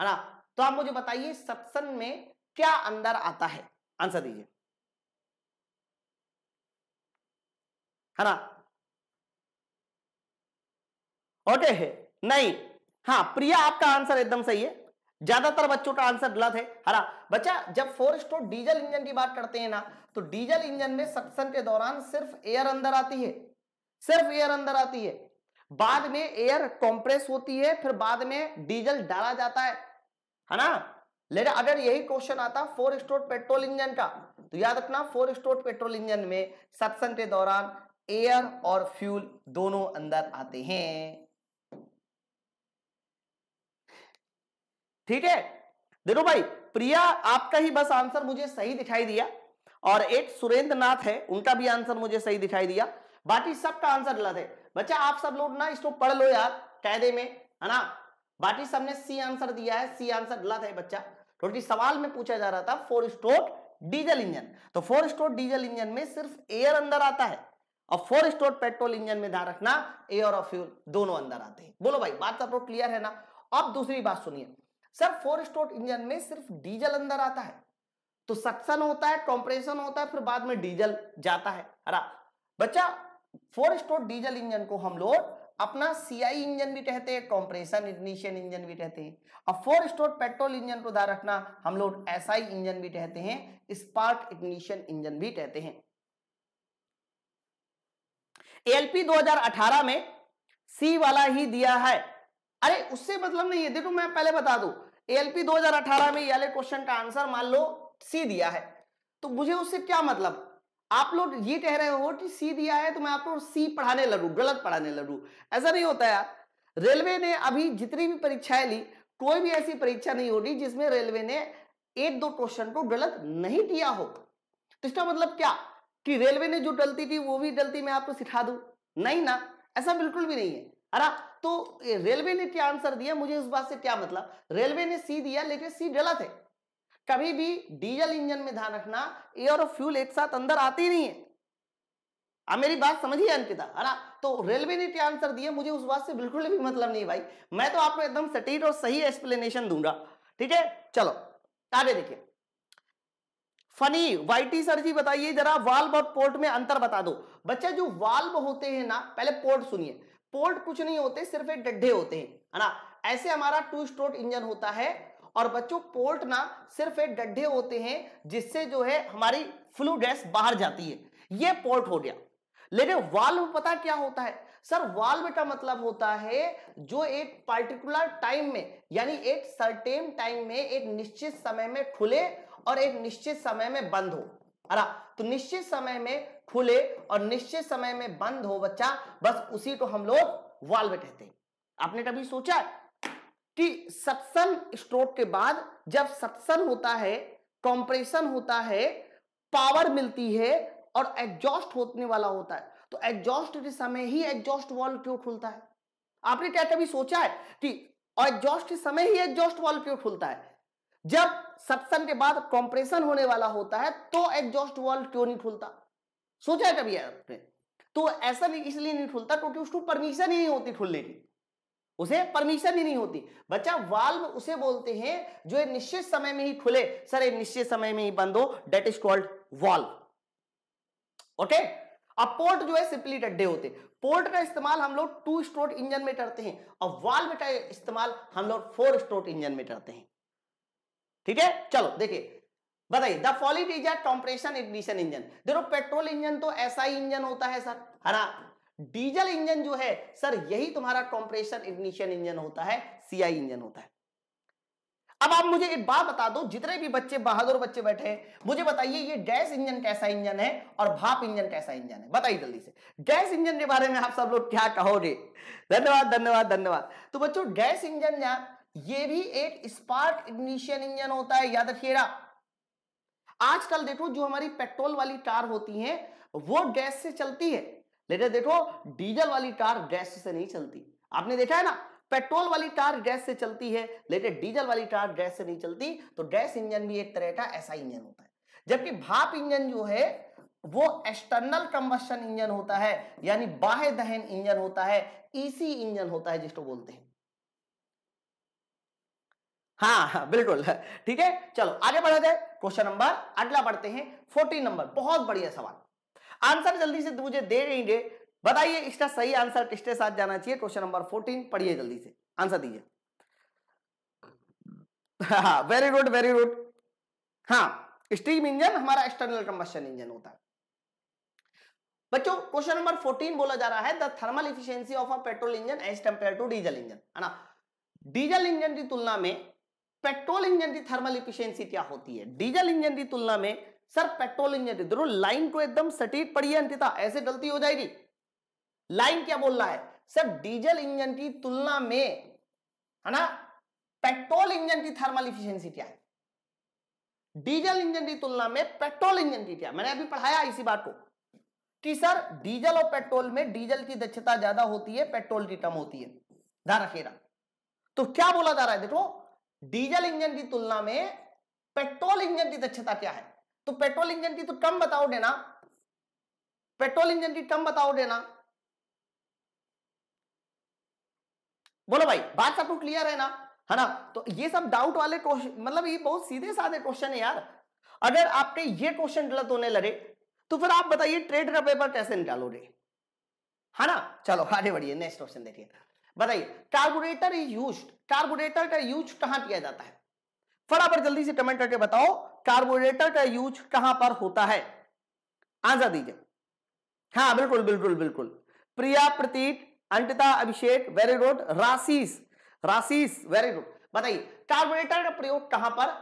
है ना तो आप मुझे बताइए सक्शन में क्या अंदर आता है आंसर दीजिए है ना ओके है नहीं हाँ प्रिया आपका आंसर एकदम सही है ज्यादातर बच्चों का आंसर गलत है हरा बच्चा जब फोर स्ट्रोक डीजल इंजन की बात करते हैं ना तो डीजल इंजन में सक्शन के दौरान सिर्फ एयर अंदर आती है सिर्फ एयर अंदर आती है बाद में एयर कंप्रेस होती है फिर बाद में डीजल डाला जाता है है हाँ ना लेकिन अगर यही क्वेश्चन आता फोर स्ट्रोक पेट्रोल इंजन का तो याद रखना फोर स्ट्रोक पेट्रोल इंजन में सक्शन के दौरान एयर और फ्यूल दोनों अंदर आते हैं ठीक है देखो भाई प्रिया आपका ही बस आंसर मुझे सही दिखाई दिया और एक सुरेंद्र नाथ है उनका भी आंसर मुझे सही दिखाई दिया बाकी सबका आंसर गलत है बच्चा आप सब लोग ना इसको पढ़ लो यार कैदे में है ना बाकी सबने सी आंसर दिया है सी आंसर गलत है बच्चा क्योंकि सवाल में पूछा जा रहा था फोर स्ट्रोक डीजल इंजन तो फोर स्ट्रोक डीजल इंजन में सिर्फ एयर अंदर आता है और फोर स्ट्रोक पेट्रोल इंजन में ध्यान रखना एयर और फ्यूल दोनों अंदर आते हैं बोलो भाई बात सब क्लियर है ना अब दूसरी बात सुनिए सर फोर स्ट्रोक इंजन में सिर्फ डीजल अंदर आता है तो सक्शन होता है कॉम्प्रेशन होता है फिर बाद में डीजल जाता है हरा बच्चा फोर स्ट्रोक डीजल इंजन को हम लोग अपना सीआई इंजन भी कहते हैं कॉम्प्रेशन इग्निशन इंजन भी कहते हैं अब फोर स्ट्रोक पेट्रोल इंजन को ध्यान रखना हम लोग एसआई इंजन भी कहते हैं स्पार्क इग्निशन इंजन भी कहते हैं एलपी 2018 में सी वाला ही दिया है अरे उससे मतलब नहीं है देखो मैं पहले बता दू एएलपी 2018 में वाले क्वेश्चन का आंसर मान लो सी दिया है तो मुझे उससे क्या मतलब आप लोग ये कह रहे हो कि सी दिया है तो मैं आपको सी पढ़ाने लड़ू गलत पढ़ाने लड़ू ऐसा नहीं होता यार रेलवे ने अभी जितनी भी परीक्षाएं ली कोई भी ऐसी परीक्षा नहीं होगी जिसमें रेलवे ने एक दो क्वेश्चन को गलत नहीं किया हो तो इसका मतलब क्या कि रेलवे ने जो गलती थी वो भी गलती मैं आपको सिखा दू नहीं ना ऐसा बिल्कुल भी नहीं है अरे तो रेलवे ने क्या आंसर दिया मुझे इस बात से क्या मतलब रेलवे ने सी दिया लेकिन सी गलत है कभी भी डीजल इंजन में ध्यान रखना एयर और फ्यूल एक साथ अंदर आते नहीं है आ, मेरी बात समझिए अंकिता है ना तो रेलवे ने क्या आंसर दिया मुझे उस बात से बिल्कुल भी मतलब नहीं भाई मैं तो आपको एकदम सटीक और सही एक्सप्लेनेशन दूंगा ठीक है चलो आगे देखिए फनी वाईटी सर जी बताइए जरा वाल्व और पोर्ट में अंतर बता दो बच्चा जो वाल्व होते हैं ना पहले पोर्ट सुनिए पोर्ट कुछ नहीं होते सिर्फ एक डड्ढे होते हैं है ना ऐसे हमारा टू स्ट्रोक इंजन होता है और बच्चों पोर्ट ना सिर्फ एक डड्ढे होते हैं जिससे जो है हमारी फ्लू गैस बाहर जाती है ये पोर्ट हो गया लेकिन वाल्व पता क्या होता है सर वाल्व का मतलब होता है जो एक पार्टिकुलर टाइम में यानी एक सर्टेन टाइम में एक निश्चित समय में खुले और एक निश्चित समय में बंद हो अरा तो निश्चित समय में खुले और निश्चित समय में बंद हो बच्चा बस उसी को हम लोग वाल्व कहते हैं आपने कभी सोचा कि सत्सन स्ट्रोक के बाद जब सत्सन होता है कंप्रेशन होता है पावर मिलती है और एग्जॉस्ट होने वाला होता है तो एग्जॉस्ट के समय ही एग्जॉस्ट वॉल्व क्यों खुलता है आपने क्या कभी सोचा है कि एग्जॉस्ट के समय ही एग्जॉस्ट वॉल्व क्यों खुलता है जब सत्सन के बाद कंप्रेशन होने वाला होता है तो एग्जॉस्ट वॉल्व क्यों नहीं खुलता सोचा है कभी आपने तो ऐसा नहीं इसलिए नहीं खुलता क्योंकि उसको परमिशन ही नहीं होती खुलने की उसे परमिशन ही नहीं होती बच्चा वाल्व उसे बोलते हैं जो एक निश्चित समय में ही खुले सर एक निश्चित समय में ही बंद हो that is called valve okay अब पोर्ट जो है सिंपली डड्डे होते पोर्ट का इस्तेमाल हम लोग टू स्ट्रोक इंजन में करते हैं और वाल्व का इस्तेमाल हम लोग फोर स्ट्रोक इंजन में करते हैं ठीक है चलो देखिए बताइए the following is a compression ignition engine देखो पेट्रोल इंजन तो ऐसा ही इंजन होता है सर है ना डीजल इंजन जो है सर यही तुम्हारा कॉम्प्रेशन इग्निशन इंजन होता है सीआई इंजन होता है अब आप मुझे एक बात बता दो जितने भी बच्चे बहादुर बच्चे बैठे हैं मुझे बताइए ये गैस इंजन कैसा इंजन है और भाप इंजन कैसा इंजन है बताइए जल्दी से गैस इंजन के बारे में आप सब लोग क्या कहोगे धन्यवाद धन्यवाद धन्यवाद तो बच्चों गैस इंजन या ये भी एक स्पार्क इग्निशन इंजन होता है याद रखिएगा आजकल देखो जो हमारी पेट्रोल वाली कार होती है वो गैस से चलती है लेकिन देखो डीजल वाली कार गैस से नहीं चलती आपने देखा है ना पेट्रोल वाली कार गैस से चलती है लेकिन डीजल वाली कार गैस से नहीं चलती तो गैस इंजन भी एक तरह का ऐसा इंजन होता है जबकि भाप इंजन जो है वो एक्सटर्नल कंबस्टन इंजन होता है यानी बाह्य दहन इंजन होता है ईसी e इंजन होता है जिसको बोलते हैं हाँ हाँ बिल्कुल ठीक है चलो आगे बढ़ा जाए क्वेश्चन नंबर अगला पढ़ते हैं फोर्टीन नंबर बहुत बढ़िया सवाल आंसर जल्दी से मुझे दे देंगे बताइए इसका सही आंसर किसके साथ जाना चाहिए क्वेश्चन नंबर फोर्टीन पढ़िए जल्दी से आंसर दीजिए वेरी गुड वेरी गुड हाँ स्टीम इंजन हाँ, हमारा एक्सटर्नल कंबशन इंजन होता है बच्चों क्वेश्चन नंबर 14 बोला जा रहा है the thermal efficiency of a petrol engine as compared to diesel engine है ना डीजल इंजन की तुलना में पेट्रोल इंजन की थर्मल इफिशियंसी क्या होती है डीजल इंजन की तुलना में सर पेट्रोल इंजन की दोनों लाइन को एकदम सटीक पड़ी है अंतिता ऐसे गलती हो जाएगी लाइन क्या बोल रहा है सर डीजल इंजन की तुलना में है ना पेट्रोल इंजन की थर्मल इफिशियंसी क्या है डीजल इंजन की तुलना में पेट्रोल इंजन की क्या मैंने अभी पढ़ाया इसी बात को कि सर डीजल और पेट्रोल में डीजल की दक्षता ज्यादा होती है पेट्रोल की कम होती है ध्यान रखिएगा तो क्या बोला जा रहा है देखो डीजल इंजन की तुलना में पेट्रोल इंजन की दक्षता क्या है तो पेट्रोल इंजन की तो कम बताओ देना पेट्रोल इंजन की कम बताओ देना बोलो भाई बात सबको तो क्लियर है ना है ना तो ये सब डाउट वाले क्वेश्चन मतलब ये बहुत सीधे साधे क्वेश्चन है यार अगर आपके ये क्वेश्चन गलत होने लगे तो फिर आप बताइए ट्रेड का पेपर कैसे निकालोगे है ना चलो आगे बढ़िए नेक्स्ट क्वेश्चन देखिए बताइए कार्बोरेटर इज यूज कार्बोरेटर का यूज कहां किया जाता है फटाफट जल्दी से कमेंट करके बताओ कार्बोरेटर का यूज कहां पर होता है आंसर दीजिए हाँ बिल्कुल बिल्कुल बिल्कुल प्रिया प्रतीक अंकिता अभिषेक वेरी गुड राशिस राशिस वेरी गुड बताइए कार्बोरेटर का प्रयोग कहां पर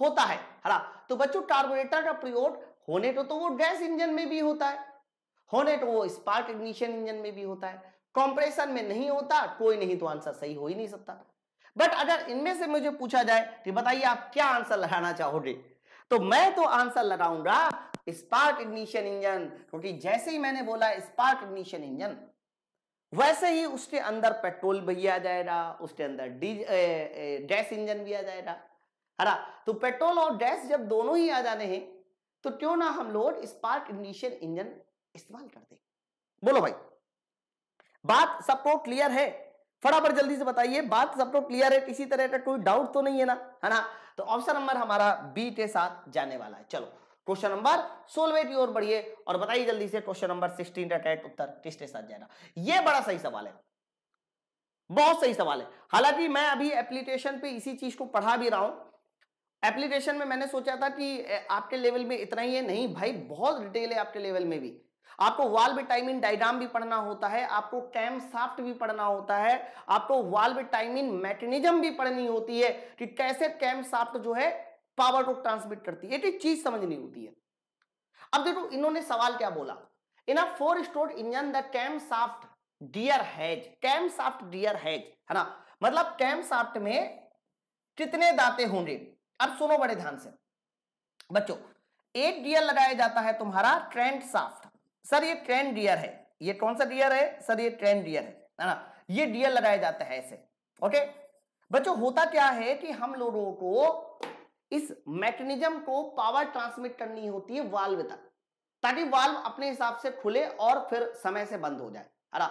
होता है हरा तो बच्चों कार्बोरेटर का प्रयोग होने तो, तो वो गैस इंजन में भी होता है होने तो वो स्पार्क इग्निशन इंजन में भी होता है कंप्रेशन में नहीं होता कोई नहीं तो आंसर सही हो ही नहीं सकता बट अगर इनमें से मुझे पूछा जाए कि बताइए आप क्या आंसर लगाना चाहोगे तो मैं तो आंसर लगाऊंगा स्पार्क इग्निशन इंजन क्योंकि जैसे ही मैंने बोला स्पार्क इग्निशन इंजन वैसे ही उसके अंदर पेट्रोल भी आ जाएगा उसके अंदर गैस इंजन भी आ जाएगा है ना तो पेट्रोल और गैस जब दोनों ही आ जाने हैं तो क्यों ना हम लोग स्पार्क इग्निशन इंजन इस्तेमाल कर दें बोलो भाई बात सबको क्लियर है फटाफट जल्दी से बताइए बात सबको क्लियर है किसी तरह का कोई डाउट तो नहीं है ना है ना तो ऑप्शन नंबर हमारा बी के साथ जाने वाला है चलो क्वेश्चन नंबर सोलवे की ओर बढ़िए और बताइए जल्दी से क्वेश्चन नंबर सिक्सटीन का करेक्ट उत्तर किसके साथ जाएगा यह बड़ा सही सवाल है बहुत सही सवाल है हालांकि मैं अभी एप्लीकेशन पे इसी चीज को पढ़ा भी रहा हूं एप्लीकेशन में मैंने सोचा था कि आपके लेवल में इतना ही है नहीं भाई बहुत डिटेल है आपके लेवल में भी आपको वाल्व टाइमिंग डायग्राम भी पढ़ना होता है आपको कैम साफ्ट भी पढ़ना होता है आपको वाल टाइमिंग मैकेनिज्म भी पढ़नी होती है कि कैसे कैम साफ्ट जो है पावर को ट्रांसमिट करती है एक तो चीज समझनी होती है अब देखो इन्होंने सवाल क्या बोला in a four stroke engine the camshaft gear has camshaft gear has है ना मतलब कैम साफ्ट में कितने दाते होंगे अब सुनो बड़े ध्यान से बच्चों एक डियर लगाया जाता है तुम्हारा ट्रेंड साफ्ट सर ये ट्रेन डियर है ये कौन सा डियर है सर ये ट्रेन डियर है ना ये डियर लगाया जाता है ऐसे ओके बच्चों होता क्या है कि हम लोगों को इस मैकेनिज्म को पावर ट्रांसमिट करनी होती है वाल्व तक ताकि वाल्व अपने हिसाब से खुले और फिर समय से बंद हो जाए अरा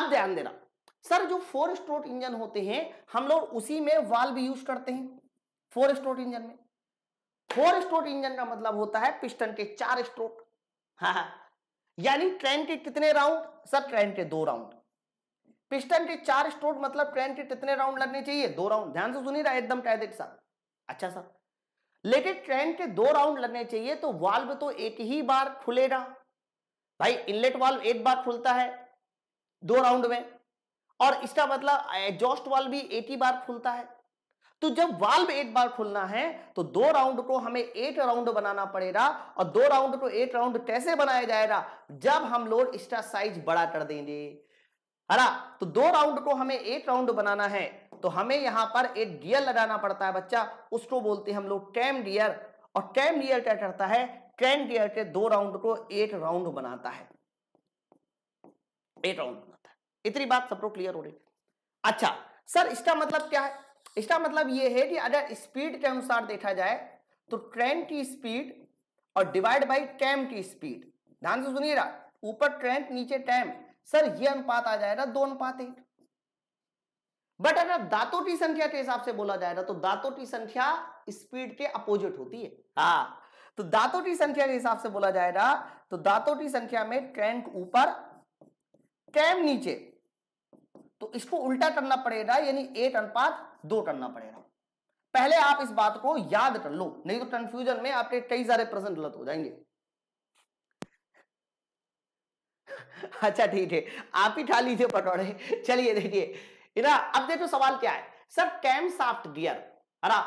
अब ध्यान देना सर जो फोर स्ट्रोक इंजन होते हैं हम लोग उसी में वाल्व यूज करते हैं फोर स्ट्रोक इंजन में फोर स्ट्रोक इंजन का मतलब होता है पिस्टन के चार स्ट्रोक हाँ, हाँ। यानी ट्रेन के कितने राउंड सर ट्रेन के दो राउंड पिस्टन के चार स्ट्रोक मतलब ट्रेन के कितने राउंड लगने चाहिए दो राउंड ध्यान से रहा एकदम कायदे के साथ अच्छा सर लेकिन ट्रेन के दो राउंड लगने चाहिए तो वाल्व तो एक ही बार खुलेगा भाई इनलेट वाल्व एक बार खुलता है दो राउंड में और इसका मतलब एग्जॉस्ट वाल्व भी एक ही बार खुलता है तो जब वाल्व एक बार खुलना है तो दो राउंड को हमें एट राउंड बनाना पड़ेगा और दो राउंड को एट राउंड कैसे बनाया जाएगा जब हम लोग इसका साइज बड़ा कर देंगे हरा तो दो राउंड को हमें एट राउंड बनाना है तो हमें यहां पर एक डियर लगाना पड़ता है बच्चा उसको बोलते हैं हम लोग टैम डियर और टैम डियर क्या करता है टेन डियर के दो राउंड को एट राउंड बनाता है एट राउंड बनाता है इतनी बात सबको क्लियर हो रही अच्छा सर इसका मतलब क्या है इसका मतलब यह है कि अगर स्पीड के अनुसार देखा जाए तो ट्रेन की स्पीड और डिवाइड बाई टैम की स्पीड ध्यान से सुनिएगा ऊपर ट्रेन नीचे टैम सर यह अनुपात आ जाएगा दो अनुपात एक बट अगर दांतों की संख्या के हिसाब से बोला जाएगा तो दांतों की संख्या स्पीड के अपोजिट होती है हा तो दांतों की संख्या के हिसाब से बोला जाएगा तो दांतों की संख्या में ट्रैंक ऊपर टैम नीचे तो इसको उल्टा करना पड़ेगा यानी एट अनुपात दो करना पड़ेगा पहले आप इस बात को याद कर लो नहीं तो कंफ्यूजन में आपके कई सारे प्रश्न गलत हो जाएंगे अच्छा ठीक है आप ही ठा लीजिए पटोड़े चलिए देखिए इधर अब देखो सवाल क्या है सर कैम साफ्ट गियर अरा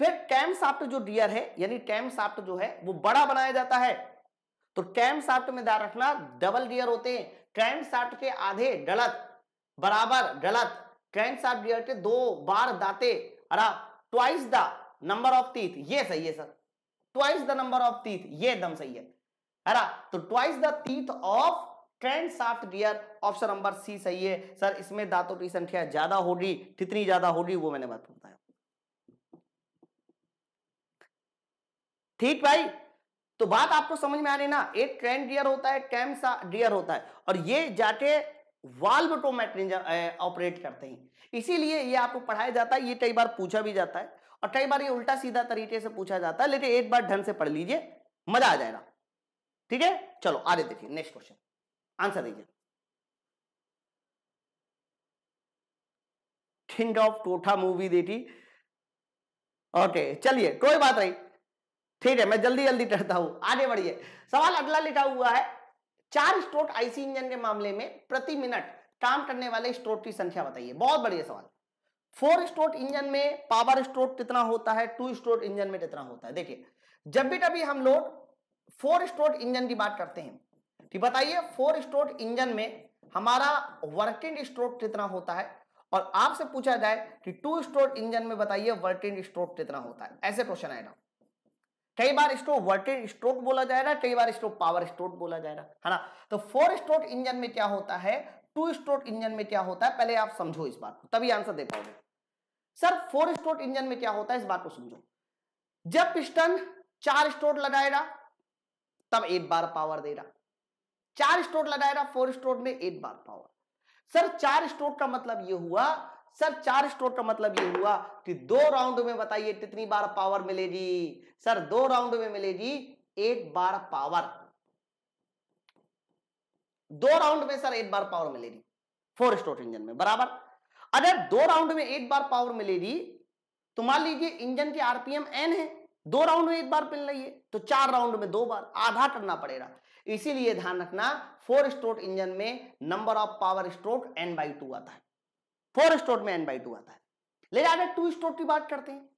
फिर कैम साफ्ट जो गियर है यानी कैम साफ्ट जो है वो बड़ा बनाया जाता है तो कैम साफ्ट में ध्यान रखना डबल गियर होते हैं कैम साफ्ट के आधे गलत बराबर गलत क्रैंक शाफ्ट गियर के दो बार दाते अरा twice the number of teeth ये सही है sir twice the number of teeth ये एकदम सही है अरा तो twice the teeth of crankshaft gear option number C सही है सर इसमें दांतों की संख्या ज्यादा होगी कितनी ज्यादा होगी वो मैंने बात बताया ठीक भाई तो बात आपको समझ में आ रही ना एक ट्रेंड डियर होता है कैम्सा डियर होता है और ये जाके वाल्व को ऑपरेट करते हैं इसीलिए ये आपको पढ़ाया जाता है ये कई बार पूछा भी जाता है और कई बार ये उल्टा सीधा तरीके से पूछा जाता है लेकिन एक बार ढंग से पढ़ लीजिए मजा आ जाएगा ठीक है चलो आगे देखिए नेक्स्ट क्वेश्चन आंसर दीजिए थिंग ऑफ टोठा मूवी देखी ओके चलिए कोई बात नहीं ठीक है मैं जल्दी जल्दी करता हूं आगे बढ़िए सवाल अगला लिखा हुआ है चार स्ट्रोट आईसी इंजन के मामले में प्रति मिनट काम करने वाले स्ट्रोट की संख्या बताइए बहुत बढ़िया सवाल फोर स्ट्रोट इंजन में पावर स्ट्रोट कितना होता है टू स्ट्रोट इंजन में कितना होता है देखिए जब भी कभी हम लोग फोर स्ट्रोट इंजन की बात करते हैं ठीक बताइए फोर स्ट्रोट इंजन में हमारा वर्किंग स्ट्रोट कितना होता है और आपसे पूछा जाए कि टू स्ट्रोट इंजन में बताइए वर्किंग स्ट्रोट कितना होता है ऐसे क्वेश्चन आएगा कई बार इसको वर्टेड स्ट्रोक बोला जाएगा कई बार इसको पावर स्ट्रोक बोला जाएगा है ना तो फोर स्ट्रोक इंजन में क्या होता है टू स्ट्रोक इंजन में क्या होता है पहले आप समझो इस बात को तभी आंसर दे पाओगे सर फोर स्ट्रोक इंजन में क्या होता है इस बात को समझो जब पिस्टन चार स्ट्रोक लगाएगा तब एक बार पावर दे रहा चार स्ट्रोक लगाएगा फोर स्ट्रोक में एक बार पावर सर चार स्ट्रोक का मतलब यह हुआ सर चार स्ट्रोक का मतलब ये हुआ कि दो राउंड में बताइए कितनी बार पावर मिलेगी सर दो राउंड में मिलेगी एक बार पावर दो राउंड में सर एक बार पावर मिलेगी फोर स्ट्रोक इंजन में बराबर अगर दो राउंड में एक बार पावर मिलेगी तो मान लीजिए इंजन की आरपीएम एन है दो राउंड में एक बार मिल रही है तो चार राउंड में दो बार आधा करना पड़ेगा इसीलिए ध्यान रखना फोर स्ट्रोक इंजन में number of power stroke N by two आता है फोर स्टोर में एन बाई टू आता है ले जाते टू स्टोर की बात करते हैं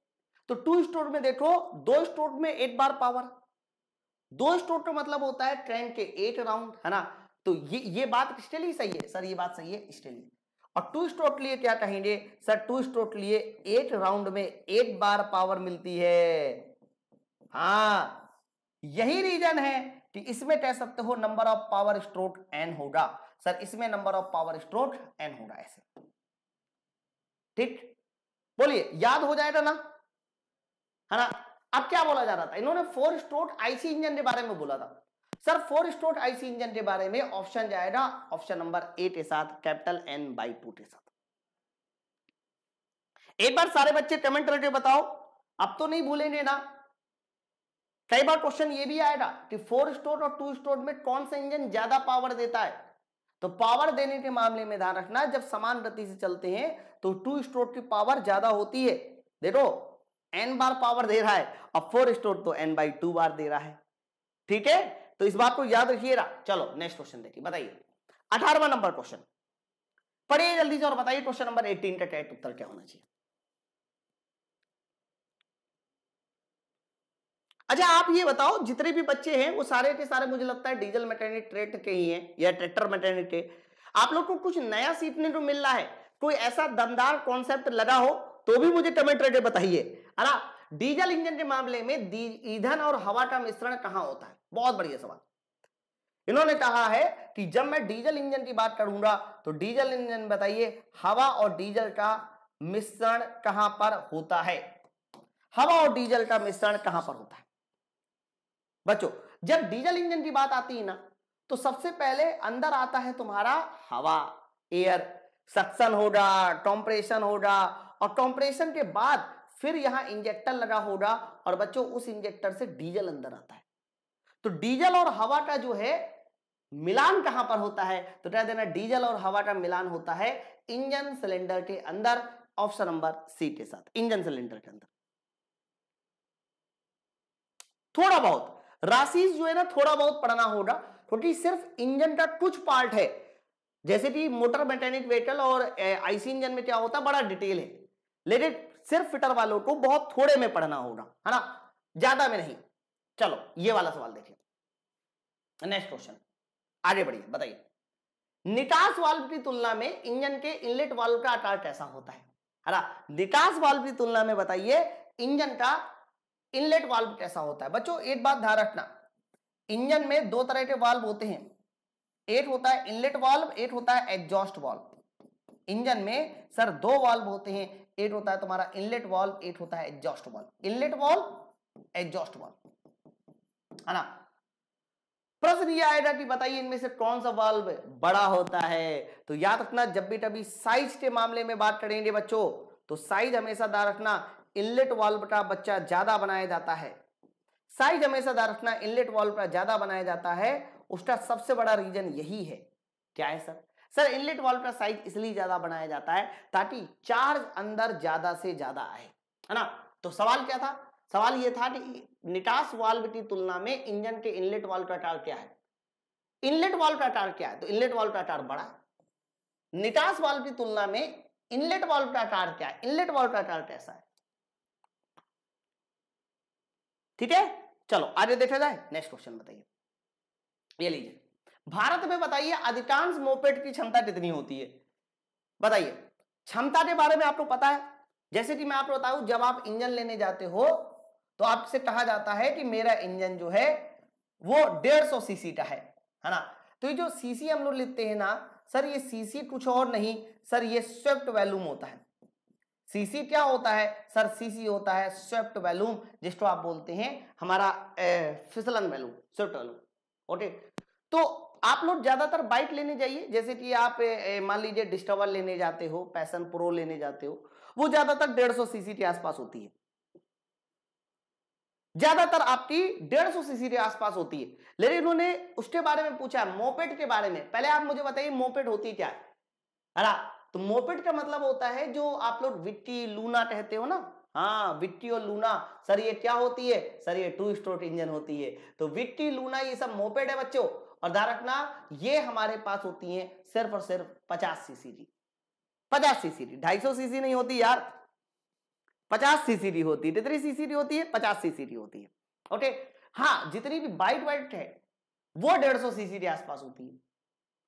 तो टू स्टोर में देखो दो स्टोर में एट बार पावर दो स्टोर का मतलब होता है ट्रेन के एट राउंड है ना तो ये ये बात इसके लिए सही है सर ये बात सही है इसके और टू स्ट्रोक लिए क्या कहेंगे सर टू स्ट्रोक लिए एट राउंड में एट बार पावर मिलती है हा यही रीजन है कि इसमें कह सकते हो number of power stroke N होगा सर इसमें number of power stroke N होगा ऐसे ठीक बोलिए याद हो जाएगा ना है ना अब क्या बोला जा रहा था इन्होंने फोर स्ट्रोक आईसी इंजन के बारे में बोला था sir four stroke IC engine के बारे में ऑप्शन जाएगा ऑप्शन नंबर ए के साथ कैपिटल एन बाई टू के साथ एक बार सारे बच्चे कमेंट करके बताओ अब तो नहीं भूलेंगे ना कई बार क्वेश्चन ये भी आएगा कि फोर स्ट्रोक और टू स्ट्रोक में कौन सा इंजन ज्यादा पावर देता है तो पावर देने के मामले में ध्यान रखना जब समान गति से चलते हैं तो टू स्ट्रोक की पावर ज्यादा होती है देखो एन बार पावर दे रहा है अब फोर स्ट्रोक तो एन बाई टू बार दे रहा है ठीक है तो इस बात को याद रखिएगा चलो नेक्स्ट क्वेश्चन देखिए बताइए अठारवा नंबर क्वेश्चन पढ़िए जल्दी से और बताइए क्वेश्चन नंबर एटीन का करेक्ट उत्तर क्या होना चाहिए अच्छा आप ये बताओ जितने भी बच्चे हैं वो सारे के सारे मुझे लगता है डीजल मेटर्निटी ट्रेड के ही हैं या ट्रैक्टर मेटर्निटी आप लोग को कुछ नया सीखने को मिल रहा है कोई ऐसा दमदार कॉन्सेप्ट लगा हो तो भी मुझे कमेंट करके बताइए अरे डीजल इंजन के मामले में ईंधन और हवा का मिश्रण कहां होता है बहुत बढ़िया सवाल इन्होंने कहा है कि जब मैं डीजल इंजन की बात करूंगा तो डीजल इंजन बताइए हवा और डीजल का मिश्रण कहां पर होता है हवा और डीजल का मिश्रण कहां पर होता है बच्चों जब डीजल इंजन की बात आती है ना तो सबसे पहले अंदर आता है तुम्हारा हवा एयर सक्शन होगा टॉम्प्रेशन होगा और टॉम्प्रेशन के बाद फिर यहां इंजेक्टर लगा होगा और बच्चों उस इंजेक्टर से डीजल अंदर आता है तो डीजल और हवा का जो है मिलान कहां पर होता है तो कह देना डीजल और हवा का मिलान होता है इंजन सिलेंडर के अंदर ऑप्शन नंबर सी के साथ इंजन सिलेंडर के अंदर थोड़ा बहुत राशि जो है ना थोड़ा बहुत पढ़ना होगा क्योंकि सिर्फ इंजन का कुछ पार्ट है जैसे कि मोटर मैकेनिक व्हीकल और आईसी इंजन में क्या होता है बड़ा डिटेल है लेकिन सिर्फ फिटर वालों को बहुत थोड़े में पढ़ना होगा है ना ज्यादा में नहीं चलो ये वाला सवाल देखिए नेक्स्ट क्वेश्चन आगे बढ़िए बताइए निकास वाल्व की तुलना में इंजन के इनलेट वाल्व का आकार कैसा होता है निकास वाल्व की तुलना में बताइए इंजन का इनलेट वाल्व कैसा होता है बच्चों एक बात ध्यान रखना इंजन में दो तरह के वाल्व होते हैं एक होता है इनलेट वाल्व एक होता है एग्जॉस्ट वाल्व इंजन में सर दो वाल्व होते हैं एक होता है तुम्हारा इनलेट वाल्व एक होता है exhaust valve inlet valve exhaust valve है ना प्रश्न यह आएगा कि बताइए इनमें से कौन सा वाल्व बड़ा होता है तो याद रखना जब भी तभी साइज के मामले में बात करेंगे बच्चों तो साइज हमेशा ध्यान रखना इनलेट वाल्व का बच्चा ज्यादा बनाया जाता है साइज हमेशा ध्यान रखना इनलेट वाल्व का ज्यादा बनाया जाता है उसका सबसे बड़ा रीजन यही है क्या है सर सर इनलेट वाल्व का साइज इसलिए ज्यादा बनाया जाता है ताकि चार्ज अंदर ज्यादा से ज्यादा आए है ना तो सवाल क्या था सवाल यह था कि निकास वाल्व की तुलना में इंजन के इनलेट वाल्व का टार क्या है इनलेट वाल्व का टार क्या है तो इनलेट वाल्व का टार बड़ा निकास वाल्व की तुलना में इनलेट वाल्व का टार क्या है इनलेट वाल्व का टार कैसा है ठीक है चलो आगे देखा जाए नेक्स्ट क्वेश्चन बताइए ये लीजिए भारत में बताइए अधिकांश मोपेट की क्षमता कितनी होती है बताइए क्षमता के बारे में आपको पता है जैसे कि मैं आपको बताऊं जब आप इंजन लेने जाते हो तो आपसे कहा जाता है कि मेरा इंजन जो है वो डेढ़ सौ सीसी का है है ना तो ये जो सीसी हम लोग लिखते हैं ना सर ये सीसी कुछ और नहीं सर ये स्वेफ्ट वैल्यूम होता है सीसी क्या होता है सर सीसी होता है स्वेप्ट वैल्यूम जिसको आप बोलते हैं हमारा ए, फिसलन वैल्यूम स्वेप्ट वैल्यूम ओके तो आप लोग ज्यादातर बाइक लेने जाइए जैसे कि आप मान लीजिए डिस्कवर लेने जाते हो पैसन प्रो लेने जाते हो वो ज्यादातर डेढ़ सौ सीसी के आसपास होती है ज्यादातर आपकी डेढ़ सौ सीसी के आसपास होती है लेकिन उन्होंने उसके बारे में पूछा मोपेट के बारे में पहले आप मुझे बताइए मोपेट होती क्या है तो मोपेट का मतलब होता है जो आप लोग विट्टी लूना कहते हो ना हाँ विट्टी और लूना सर ये क्या होती है सर ये टू स्ट्रोक इंजन होती है तो विट्टी लूना ये सब मोपेड है बच्चों और ध्यान रखना ये हमारे पास होती है सिर्फ और सिर्फ पचास सीसी की पचास सीसी की ढाई सौ सीसी नहीं होती यार पचास सीसी की होती है जितनी सीसी की होती है पचास सीसी की होती है ओके हाँ जितनी भी बाइट वाइट है वो डेढ़ सौ सीसी के आसपास होती है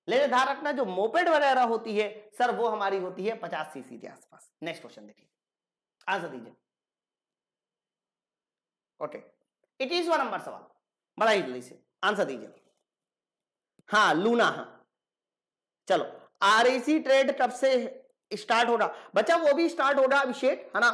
लेने धारक ना जो मोपेड वगैरह होती है सर वो हमारी होती है पचास सीसी के आसपास नेक्स्ट क्वेश्चन देखिए आंसर दीजिए ओके इक्कीसवा नंबर सवाल बड़ा ही जल्दी से आंसर दीजिए हाँ लूना हाँ चलो आरएसी ट्रेड कब से स्टार्ट होगा बच्चा वो भी स्टार्ट होगा अभिषेक है ना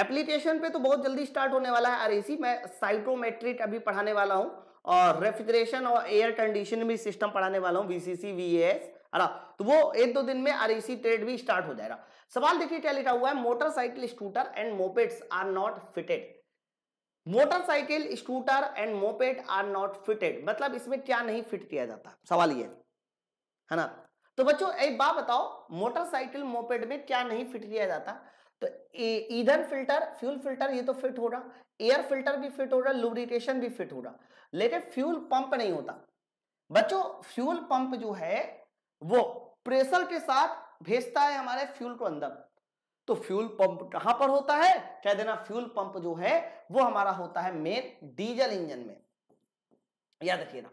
एप्लीकेशन पे तो बहुत जल्दी स्टार्ट होने वाला है आरएसी मैं साइटोमेट्रिक अभी पढ़ाने वाला हूँ और रेफ्रिजरेशन और एयर कंडीशन भी सिस्टम पढ़ाने वाला हूँ बीसीसी वी है ना तो वो एक दो दिन में आरईसी ट्रेड e भी स्टार्ट हो जाएगा सवाल देखिए क्या लिखा हुआ है motorcycle scooter and mopeds are not fitted motorcycle scooter and moped are not fitted मतलब इसमें क्या नहीं फिट किया जाता सवाल ये है ना तो बच्चों एक बात बताओ मोटरसाइकिल मोपेड में क्या नहीं फिट किया जाता तो ईधन फिल्टर फ्यूल फिल्टर ये तो फिट हो रहा एयर फिल्टर भी फिट हो रहा लुब्रिकेशन भी फिट हो रहा लेकिन फ्यूल पंप नहीं होता बच्चों फ्यूल पंप जो है वो प्रेशर के साथ भेजता है हमारे फ्यूल को अंदर तो फ्यूल पंप कहां पर होता है कह देना फ्यूल पंप जो है वो हमारा होता है मेन डीजल इंजन में याद रखिएगा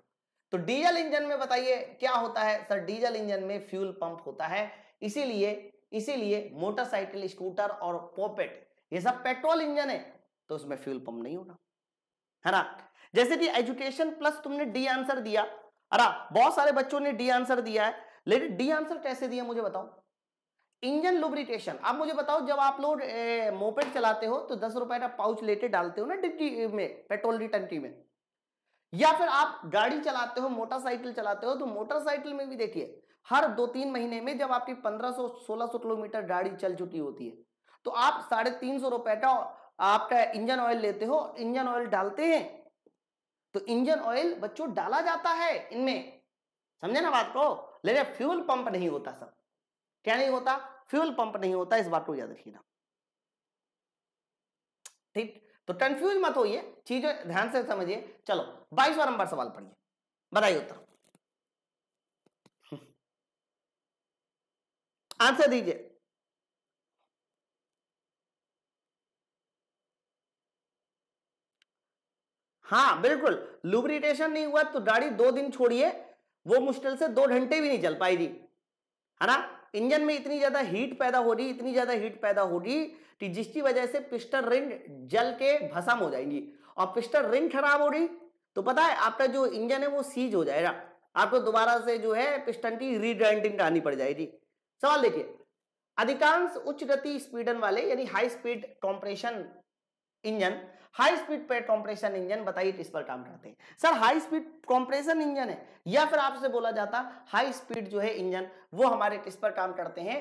तो डीजल इंजन में बताइए क्या होता है सर डीजल इंजन में फ्यूल पंप होता है इसीलिए इसीलिए मोटरसाइकिल स्कूटर और पोपेट ये सब पेट्रोल इंजन है तो उसमें फ्यूल पंप नहीं होना है ना जैसे कि एजुकेशन प्लस तुमने डी आंसर दिया अरे बहुत सारे बच्चों ने डी आंसर दिया है लेकिन डी आंसर कैसे दिया मुझे बताओ इंजन लुब्रिकेशन आप मुझे बताओ जब आप लोग मोपेड चलाते हो तो दस रुपए का पाउच लेते डालते हो ना डिग्री में पेट्रोल की टंकी में या फिर आप गाड़ी चलाते हो मोटरसाइकिल चलाते हो तो मोटरसाइकिल में भी देखिए हर दो तीन महीने में जब आपकी पंद्रह सौ सोलह सौ किलोमीटर गाड़ी चल चुकी होती है तो आप साढ़े तीन सौ रुपए का आपका इंजन ऑयल लेते हो इंजन ऑयल डालते हैं तो इंजन ऑयल बच्चों डाला जाता है इनमें समझे ना बात को लेकिन फ्यूल पंप नहीं होता सब क्या नहीं होता फ्यूल पंप नहीं होता इस बात को याद रखिएगा ठीक तो कंफ्यूज मत होइए चीजें ध्यान से समझिए चलो बाईसवा नंबर सवाल पढ़िए बताइए उत्तर आंसर दीजिए हाँ बिल्कुल लुब्रिटेशन नहीं हुआ तो गाड़ी दो दिन छोड़िए वो मुश्किल से दो घंटे भी नहीं चल पाएगी है ना इंजन में इतनी ज्यादा हीट पैदा हो रही इतनी ज्यादा हीट पैदा हो रही कि जिसकी वजह से पिस्टर रिंग जल के भसम हो जाएगी और पिस्टर रिंग खराब हो रही तो पता है आपका जो इंजन है वो सीज हो जाएगा आपको दोबारा से जो है पिस्टन की रीग्राइंडिंग करानी पड़ जाएगी सवाल देखिए अधिकांश उच्च गति स्पीडन वाले यानी high speed compression engine high speed पे कंप्रेशन इंजन बताइए किस पर काम करते हैं sir high speed compression engine है या फिर आपसे बोला जाता हाई स्पीड जो है इंजन वो हमारे किस पर काम करते हैं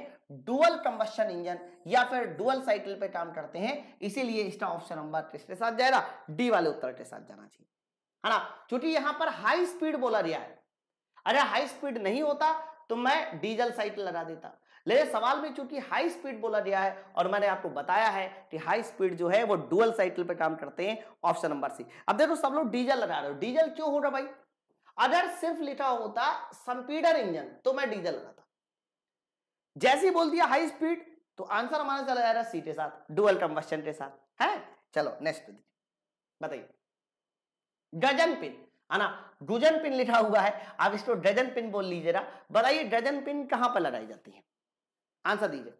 डुअल कंबशन इंजन या फिर डुअल साइकिल पे काम करते हैं इसीलिए इसका ऑप्शन नंबर किसके साथ जाएगा डी वाले उत्तर के साथ जाना चाहिए है ना चूंकि यहां पर हाई स्पीड बोला गया है अरे हाई स्पीड नहीं होता तो मैं डीजल साइकिल लगा देता लेकिन सवाल में चूंकि हाई स्पीड बोला गया है और मैंने आपको बताया है कि हाई स्पीड जो है वो डुअल साइकिल पे काम करते हैं ऑप्शन नंबर सी अब देखो सब लोग डीजल लगा रहे हो डीजल क्यों हो रहा भाई अगर सिर्फ लिखा होता संपीडर इंजन तो मैं डीजल लगाता जैसे बोल दिया हाई स्पीड तो आंसर हमारा चला जा रहा है सी के साथ डुअल कंबस्टन के साथ है चलो नेक्स्ट बताइए गजन पिन है ना डजन पिन लिखा हुआ है आप इसको डजन पिन बोल लीजिएगा बताइए डजन पिन कहां पर लगाई जाती है आंसर दीजिए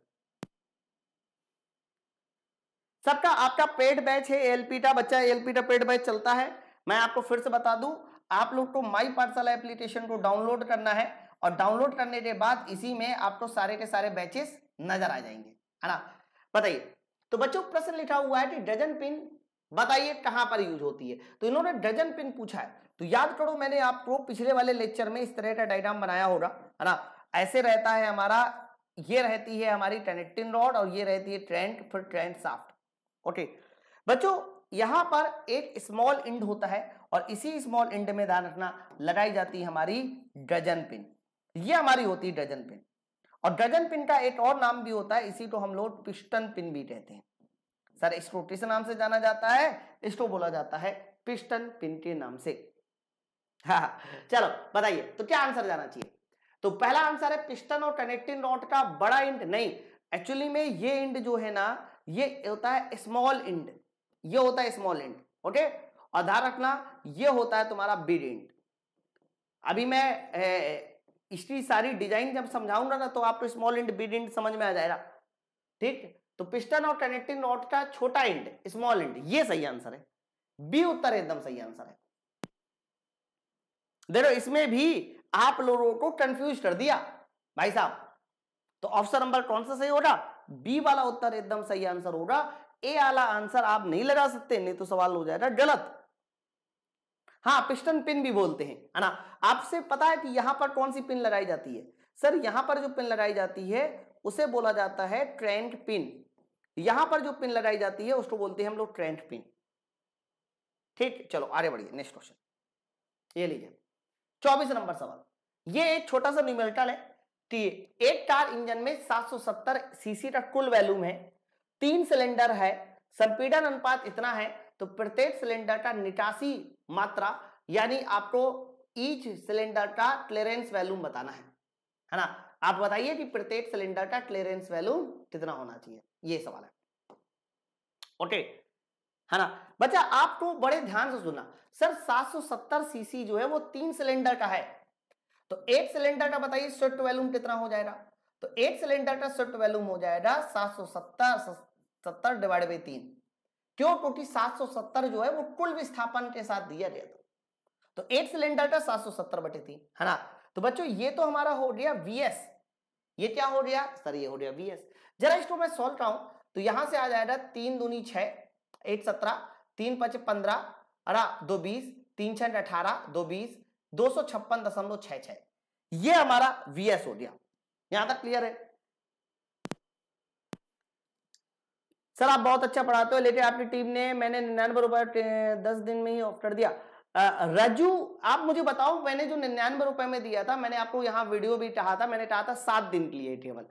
सबका आपका पेड बैच है एलपीटा बच्चा एलपीटा पेड बैच चलता है मैं आपको फिर से बता दूं आप लोग को माई पार्सल एप्लीकेशन को डाउनलोड करना है और डाउनलोड करने के बाद इसी में आपको सारे के सारे बैचेस नजर आ जाएंगे है ना बताइए तो बच्चों प्रश्न लिखा हुआ है कि डजन पिन बताइए कहां पर यूज होती है तो इन्होंने डजन पिन पूछा है तो याद करो मैंने आपको पिछले वाले लेक्चर में इस तरह का डायग्राम बनाया होगा है ना ऐसे रहता है हमारा ये रहती है हमारी टेनेटिन रॉड और ये रहती है ट्रेंट फिर ट्रेंड साफ्ट ओके बच्चों यहां पर एक स्मॉल इंड होता है और इसी स्मॉल इंड में ध्यान रखना लगाई जाती है हमारी डजन पिन ये हमारी होती है डजन पिन और डजन पिन का एक और नाम भी होता है इसी को हम लोग पिस्टन पिन भी कहते हैं सर इसको किस नाम से जाना जाता है इसको बोला जाता है पिस्टन पिन के नाम से हाँ, हाँ चलो बताइए तो क्या आंसर जाना चाहिए तो पहला आंसर है पिस्टन और कनेक्टिंग रॉड का बड़ा इंड नहीं एक्चुअली में ये इंड जो है ना ये होता है स्मॉल इंड ये होता है स्मॉल इंड ओके और ध्यान रखना ये होता है तुम्हारा बिग इंड अभी मैं इसकी सारी डिजाइन जब समझाऊंगा ना तो आपको स्मॉल इंड बिग इंड समझ में आ जाएगा ठीक तो पिस्टन और कनेक्टिंग रॉड का छोटा इंड स्मॉल इंड ये सही आंसर है बी उत्तर एकदम सही आंसर है देखो इसमें भी आप लोगों को कंफ्यूज कर दिया भाई साहब तो ऑप्शन नंबर कौन सा सही होगा बी वाला उत्तर एकदम सही आंसर होगा ए वाला आंसर आप नहीं लगा सकते नहीं तो सवाल हो जाएगा गलत हाँ पिस्टन पिन भी बोलते हैं है ना आपसे पता है कि यहां पर कौन सी पिन लगाई जाती है सर यहां पर जो पिन लगाई जाती है उसे बोला जाता है ट्रेंट पिन यहां पर जो पिन लगाई जाती है उसको बोलते हैं हम लोग ट्रेंट पिन ठीक चलो आगे बढ़िए नेक्स्ट क्वेश्चन ये लीजिए चौबीस नंबर सवाल ये एक छोटा सा न्यूमेरिकल है एक कार इंजन में 770 सीसी का कुल वैल्यूम है तीन सिलेंडर है संपीडन अनुपात इतना है तो प्रत्येक सिलेंडर का निकासी मात्रा यानी आपको ईच सिलेंडर का क्लियरेंस वैल्यूम बताना है है ना आप बताइए कि प्रत्येक सिलेंडर का क्लियरेंस वैल्यूम कितना होना चाहिए ये सवाल है ओके okay. है ना बच्चा आप तो बड़े ध्यान से सुनना सर 770 सीसी जो है वो तीन सिलेंडर का है तो एक सिलेंडर का बताइए स्वेट वैल्यूम कितना हो जाएगा तो एक सिलेंडर का स्वेट वैल्यूम हो जाएगा सात सौ सत्तर सत्तर डिवाइड बाई तीन क्यों क्योंकि सात सौ सत्तर जो है वो कुल विस्थापन के साथ दिया गया था तो एक सिलेंडर का सात सौ सत्तर बटे तीन है ना तो बच्चों ये तो हमारा हो गया वीएस ये क्या हो गया सर ये हो गया वीएस जरा इसको मैं सॉल्व कराऊं तो यहां से आ जाएगा तीन दूनी छह एट सत्रह तीन पच पंद्रह अड़ा दो बीस तीन छठ अठारह दो बीस दो सौ छप्पन दशमलव छह छह ये हमारा वीएस हो गया यहां तक क्लियर है सर आप बहुत अच्छा पढ़ाते हो लेकिन आपकी टीम ने मैंने निन्यानवे रुपए दस दिन में ही ऑफ कर दिया रजू आप मुझे बताओ मैंने जो निन्यानवे रुपए में दिया था मैंने आपको यहाँ वीडियो भी कहा था मैंने कहा था सात दिन के लिए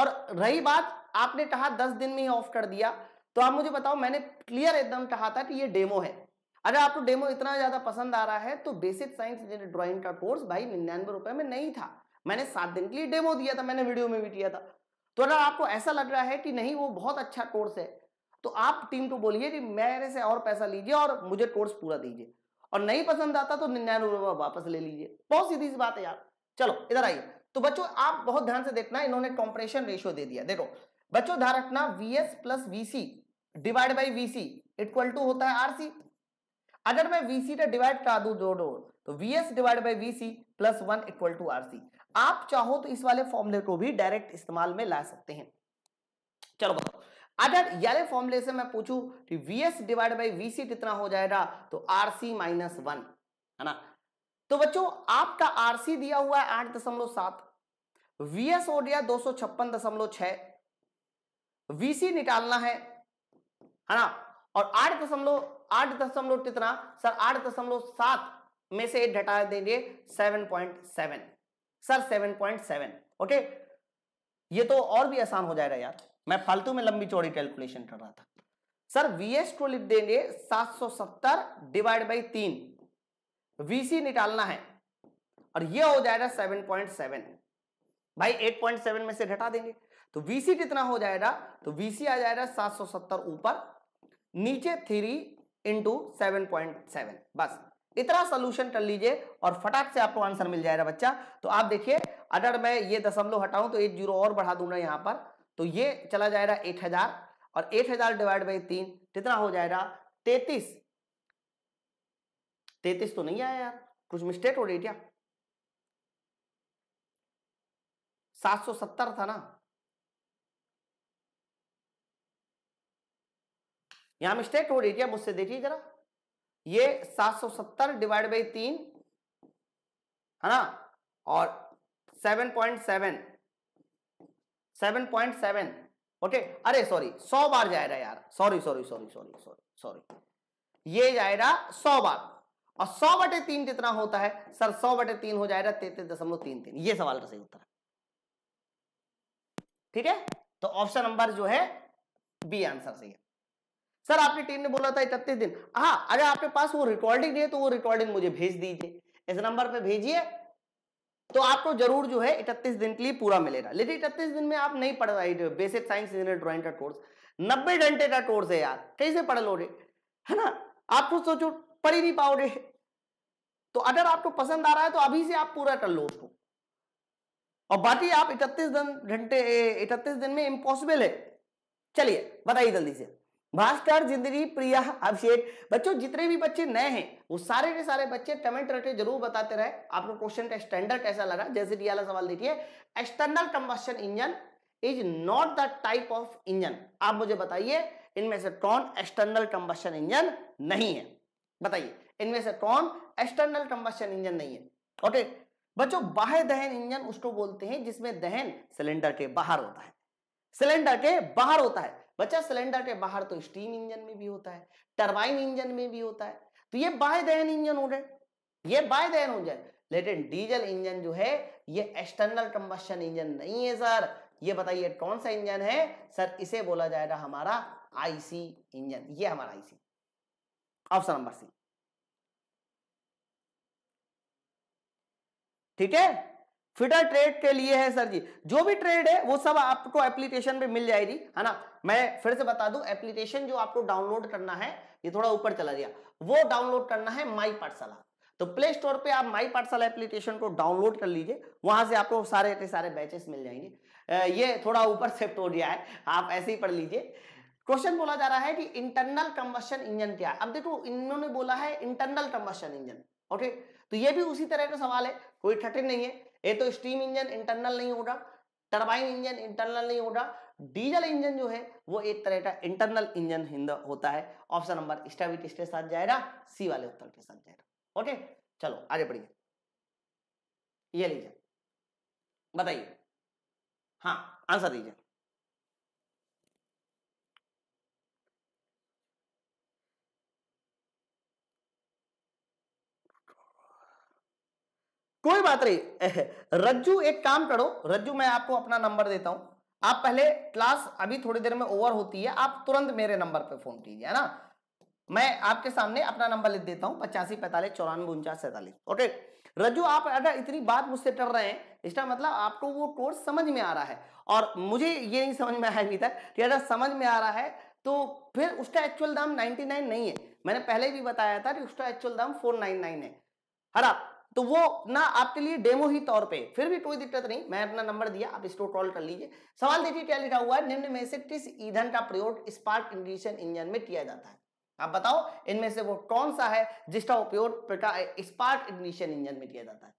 और रही बात आपने कहा दस दिन में ही ऑफ कर दिया तो आप मुझे बताओ मैंने क्लियर एकदम कहा था कि ये डेमो है अगर आपको डेमो इतना ज्यादा पसंद आ रहा है तो बेसिक साइंस ड्रॉइंग का कोर्स भाई निन्यानवे रुपए में नहीं था मैंने सात दिन के लिए डेमो दिया था मैंने वीडियो में भी किया था तो अगर आपको ऐसा लग रहा है कि नहीं वो बहुत अच्छा कोर्स है तो आप टीम को बोलिए कि मेरे से और पैसा लीजिए और मुझे कोर्स पूरा दीजिए और नहीं पसंद आता तो निन्यानवे रुपये वापस ले लीजिए बहुत सीधी सी बात है यार चलो इधर आइए तो बच्चों आप बहुत ध्यान से देखना इन्होंने कॉम्प्रेशन रेशियो दे दिया देखो बच्चों ध्यान V S plus V C divide by VC equal to होता है आरसी अगर मैं वीसी का डिवाइड करा दू दो दो तो VS divide by VC plus one equal to RC आप चाहो तो इस वाले फॉर्मुले को भी डायरेक्ट इस्तेमाल में ला सकते हैं चलो बताओ अगर यारे फॉर्मुले से मैं पूछूं कि वीएस डिवाइड बाई वीसी कितना हो जाएगा तो आरसी माइनस वन है ना तो बच्चों आपका आरसी दिया हुआ है आठ दशमलव सात वीएस हो गया दो सौ छप्पन दशमलव छह वीसी निकालना है है ना और आठ दशमलव आठ दशमलव कितना सर आठ दशमलव सात में से घटा देंगे seven point seven sir seven point seven okay ये तो और भी आसान हो जाएगा यार मैं फालतू में लंबी चौड़ी कैलकुलेशन कर रहा था सर वीएस को लिख देंगे सात सौ सत्तर डिवाइड बाई तीन वीसी निकालना है और ये हो जाएगा सेवन पॉइंट सेवन भाई एट पॉइंट सेवन में से घटा देंगे तो वीसी कितना हो जाएगा तो वीसी आ जाएगा सात सौ सत्तर ऊपर नीचे three into seven point seven बस इतना सोल्यूशन कर लीजिए और फटाक से आपको आंसर मिल जाएगा बच्चा तो आप देखिए अगर मैं ये दशमलव हटाऊं तो एक जीरो और बढ़ा दूंगा यहां पर तो ये चला जाएगा एक हजार और एक हजार डिवाइड बाई तीन कितना हो जाएगा तैतीस तैतीस तो नहीं आया यार कुछ मिस्टेक हो रही क्या सात सौ सत्तर था ना यहां मिस्टेक हो रही थी मुझसे देखिए जरा ये 770 डिवाइड बाई तीन है ना और 7.7 7.7 ओके अरे सॉरी 100 बार जाएगा यार sorry sorry sorry sorry sorry sorry ये जाएगा 100 बार और 100 बटे तीन कितना होता है सर 100 बटे तीन हो जाएगा तैतीस दशमलव तीन तीन ये सवाल का सही उत्तर है ठीक है तो ऑप्शन नंबर जो है बी आंसर सही है सर आपकी टीम ने बोला था इकतीस दिन हाँ अरे आपके पास वो रिकॉर्डिंग है तो वो रिकॉर्डिंग मुझे भेज दीजिए इस नंबर पे भेजिए तो आपको जरूर जो है इकतीस दिन के लिए पूरा मिलेगा लेकिन इकतीस दिन में आप नहीं पढ़ रहे बेसिक साइंस इंजीनियर ड्राइंग का कोर्स नब्बे घंटे का कोर्स है यार कैसे पढ़ लोगे है ना आप खुद सोचो पढ़ ही नहीं पाओगे तो अगर आपको पसंद आ रहा है तो अभी से आप पूरा कर लो उसको और बाकी आप इकतीस दिन घंटे इकतीस दिन में इम्पॉसिबल है चलिए बताइए जल्दी से भास्कर जिंदगी प्रिया अभिषेक बच्चों जितने भी बच्चे नए हैं वो सारे के सारे बच्चे कमेंट रटे जरूर बताते रहे आपको क्वेश्चन का स्टैंडर्ड कैसा लगा जैसे कि सवाल देखिए external combustion engine is not the type of engine आप मुझे बताइए इनमें से कौन एक्सटर्नल कंबस्टन इंजन नहीं है बताइए इनमें से कौन एक्सटर्नल कंबस्टन इंजन नहीं है ओके बच्चों बाह्य दहन इंजन उसको बोलते हैं जिसमें दहन सिलेंडर के बाहर होता है सिलेंडर के बाहर होता है बच्चा सिलेंडर के बाहर तो स्टीम इंजन में भी होता है टर्बाइन इंजन में भी होता है तो ये बाय दहन इंजन हो रहे ये बाय दहन हो जाए लेकिन डीजल इंजन जो है ये एक्सटर्नल कंबस्टन इंजन नहीं है सर ये बताइए कौन सा इंजन है सर इसे बोला जाएगा हमारा आईसी इंजन ये हमारा आईसी ऑप्शन नंबर सी ठीक है फिडर ट्रेड के लिए है सर जी जो भी ट्रेड है वो सब आपको एप्लीकेशन पे मिल जाएगी है ना मैं फिर से बता दूं एप्लीकेशन जो आपको डाउनलोड करना है ये थोड़ा ऊपर चला गया वो डाउनलोड करना है माई पाठशाला तो प्ले स्टोर पे आप माई पाठशाला एप्लीकेशन को डाउनलोड कर लीजिए वहां से आपको सारे के सारे बैचेस मिल जाएंगे ये थोड़ा ऊपर सेफ्ट तो हो गया है आप ऐसे ही पढ़ लीजिए क्वेश्चन बोला जा रहा है कि इंटरनल कंबशन इंजन क्या है अब देखो इन्होंने बोला है इंटरनल कंबशन इंजन ओके तो ये भी उसी तरह का सवाल है कोई ठटे नहीं है ये तो स्टीम इंजन इंटरनल नहीं हो रहा टर्बाइन इंजन इंटरनल नहीं हो रहा डीजल इंजन जो है वो एक तरह का इंटरनल इंजन होता है ऑप्शन नंबर स्टेबिट इसके साथ जाएगा सी वाले उत्तर के साथ जाएगा ओके चलो आगे बढ़िए ये लीजिए बताइए हाँ आंसर दीजिए कोई बात नहीं रज्जू एक काम करो रज्जू मैं आपको अपना नंबर देता हूं आप पहले क्लास अभी थोड़ी देर में ओवर होती है आप तुरंत मेरे नंबर पे फोन कीजिए है ना मैं आपके सामने अपना नंबर लिख देता हूं पचासी पैंतालीस चौरानवे उनचास सैतालीस ओके रज्जू आप अगर इतनी बात मुझसे कर रहे हैं इसका मतलब आपको वो कोर्स समझ में आ रहा है और मुझे ये नहीं समझ में आया अभी तक कि अगर समझ में आ रहा है तो फिर उसका एक्चुअल दाम 99 नहीं है मैंने पहले भी बताया था कि उसका एक्चुअल दाम 499 है हरा तो वो ना आपके लिए डेमो ही तौर पे फिर भी कोई दिक्कत नहीं मैं अपना नंबर दिया आप इसको कॉल कर लीजिए सवाल देखिए क्या लिखा हुआ है निम्न में से किस ईंधन का प्रयोग स्पार्क इंडिशन इंजन में किया जाता है आप बताओ इनमें से वो कौन सा है जिसका उपयोग स्पार्क इग्निशन इंजन में किया जाता है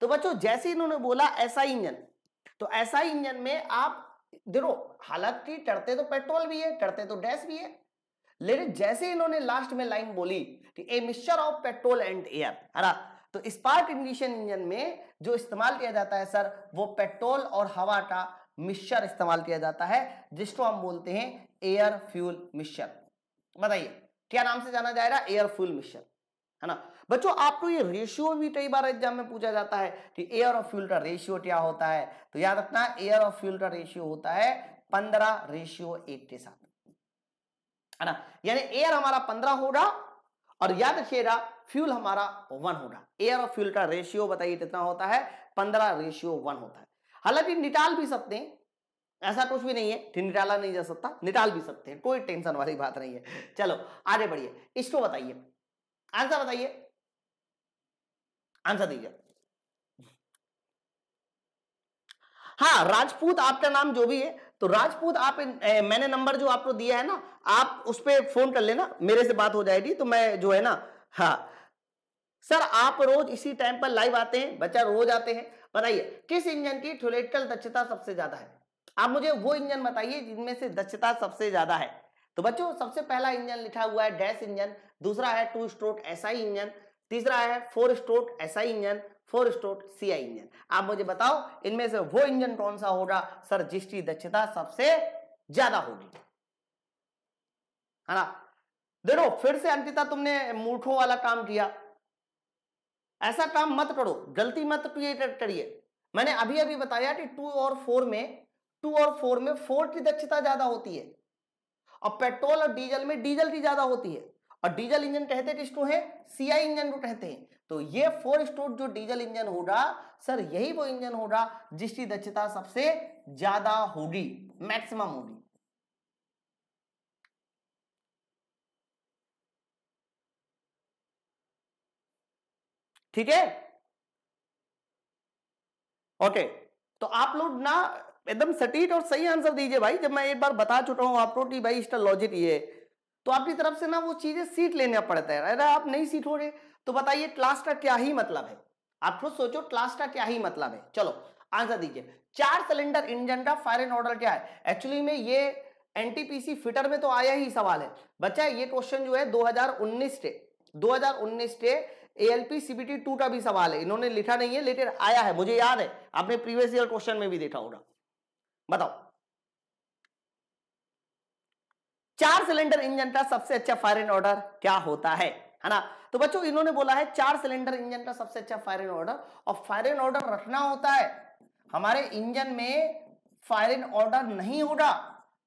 तो बच्चों जैसे इन्होंने बोला ऐसा इंजन तो ऐसा इंजन में आप देखो हालांकि करते तो पेट्रोल भी है करते तो गैस भी है लेकिन जैसे इन्होंने लास्ट में लाइन बोली कि a mixture of petrol and air है ना तो स्पार्क इग्निशन इंजन में जो इस्तेमाल किया जाता है सर वो पेट्रोल और हवा का मिक्सचर इस्तेमाल किया जाता है जिसको हम बोलते हैं एयर फ्यूल मिक्सचर बताइए क्या नाम से जाना जाएगा एयर फ्यूल मिक्सचर है ना बच्चों आपको ये रेशियो भी कई बार एग्जाम में पूछा जाता है कि एयर और फ्यूल का रेशियो क्या होता है तो याद रखना एयर और फ्यूल का रेशियो होता है पंद्रह रेशियो एक के साथ है ना यानी एयर हमारा पंद्रह होगा और याद रखिएगा फ्यूल हमारा वन होगा एयर और फ्यूल का रेशियो बताइए कितना होता है पंद्रह रेशियो वन होता है हालांकि निटाल भी सकते हैं ऐसा कुछ भी नहीं है कि निकाला नहीं जा सकता निटाल भी सकते हैं कोई टेंशन वाली बात नहीं है चलो आगे बढ़िए इसको बताइए आंसर बताइए आंसर दीजिए हाँ राजपूत आपका नाम जो भी है तो राजपूत आप ए, मैंने नंबर जो आपको दिया है ना आप उस पर फोन कर लेना मेरे से बात हो जाएगी तो मैं जो है ना हाँ सर आप रोज इसी टाइम पर लाइव आते हैं बच्चा रोज आते हैं बताइए किस इंजन की थ्योरेटिकल दक्षता सबसे ज्यादा है आप मुझे वो इंजन बताइए जिनमें से दक्षता सबसे ज्यादा है तो बच्चों सबसे पहला इंजन लिखा हुआ है डैश इंजन दूसरा है टू स्ट्रोट एसआई इंजन तीसरा है four stroke SI engine four stroke CI engine आप मुझे बताओ इनमें से वो इंजन कौन सा होगा सर जिसकी दक्षता सबसे ज्यादा होगी है ना देखो फिर से अंकिता तुमने मूठों वाला काम किया ऐसा काम मत करो गलती मत करिए मैंने अभी अभी बताया कि टू और फोर में टू और फोर में फोर की दक्षता ज्यादा होती है और पेट्रोल और डीजल में डीजल की ज्यादा होती है और डीजल इंजन कहते किसको है सीआई इंजन को कहते हैं तो ये फोर स्ट्रोक जो डीजल इंजन होगा सर यही वो इंजन होगा जिसकी दक्षता सबसे ज्यादा होगी मैक्सिमम होगी ठीक है ओके तो आप लोग ना एकदम सटीक और सही आंसर दीजिए भाई जब मैं एक बार बता चुका हूं आप लोग भाई इसका लॉजिक ये तो आपकी तरफ से ना वो चीजें सीट लेना पड़ता है अरे आप नहीं सीट हो रहे तो बताइए क्लास का क्या ही मतलब है आप खुद सोचो क्लास का क्या ही मतलब है चलो आंसर दीजिए चार सिलेंडर इंजन का फायर एंड ऑर्डर क्या है एक्चुअली में ये एनटीपीसी फिटर में तो आया ही सवाल है बच्चा ये क्वेश्चन जो है 2019 के 2019 के ए सीबीटी टू का भी सवाल है इन्होंने लिखा नहीं है लेकिन आया है मुझे याद है आपने प्रीवियस ईयर क्वेश्चन में भी देखा होगा बताओ चार सिलेंडर इंजन का सबसे अच्छा फायर एंड ऑर्डर क्या होता है है ना तो बच्चों इन्होंने बोला है चार सिलेंडर इंजन का सबसे अच्छा फायर एंड ऑर्डर और फायर एंड ऑर्डर रखना होता है हमारे इंजन में फायर एंड ऑर्डर नहीं होगा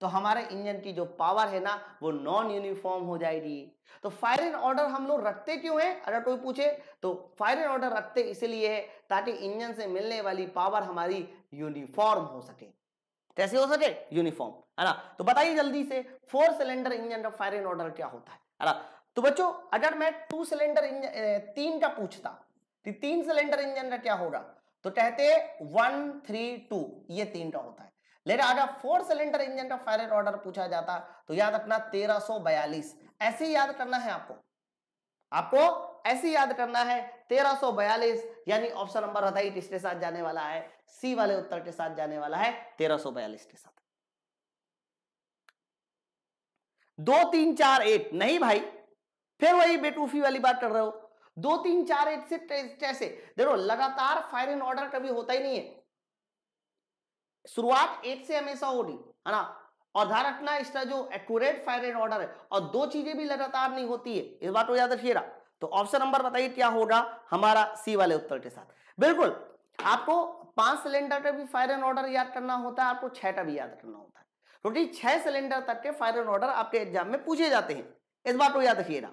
तो हमारे इंजन की जो पावर है ना वो नॉन यूनिफॉर्म हो जाएगी तो फायर एंड ऑर्डर हम लोग रखते क्यों हैं अगर कोई पूछे तो फायर एंड ऑर्डर रखते इसलिए है ताकि इंजन से मिलने वाली पावर हमारी यूनिफॉर्म हो सके कैसे हो सके यूनिफॉर्म है ना तो बताइए जल्दी से फोर सिलेंडर इंजन का फायर एंड ऑर्डर क्या होता है ना तो बच्चों अगर मैं टू सिलेंडर इंजन तीन का पूछता तो तीन सिलेंडर इंजन का क्या होगा तो कहते वन थ्री टू ये तीन का होता है लेकिन अगर फोर सिलेंडर इंजन का फायर ऑर्डर पूछा जाता तो याद रखना 1342 ऐसे ही याद करना है आपको आपको ऐसे याद करना है 1342 यानी ऑप्शन नंबर बताइए किसके साथ जाने वाला है सी वाले उत्तर के साथ जाने वाला है 1342 के साथ दो तीन चार एट नहीं भाई फिर वही बेटूफी वाली बात कर रहे हो दो तीन चार एट से कैसे देखो लगातार फायर इन ऑर्डर कभी होता ही नहीं है शुरुआत एक से हमेशा होगी है ना और ध्यान रखना इसका जो एक्यूरेट फायर एंड ऑर्डर है और दो चीजें भी लगातार नहीं होती है इस बात को याद रखिएगा तो ऑप्शन नंबर बताइए क्या होगा हमारा सी वाले उत्तर के साथ बिल्कुल आपको पांच सिलेंडर का भी फायर एंड ऑर्डर याद करना होता है आपको छह का भी याद करना होता है क्योंकि तो छह सिलेंडर तक के फायर एंड ऑर्डर आपके एग्जाम में पूछे जाते हैं इस बात को याद रखिएगा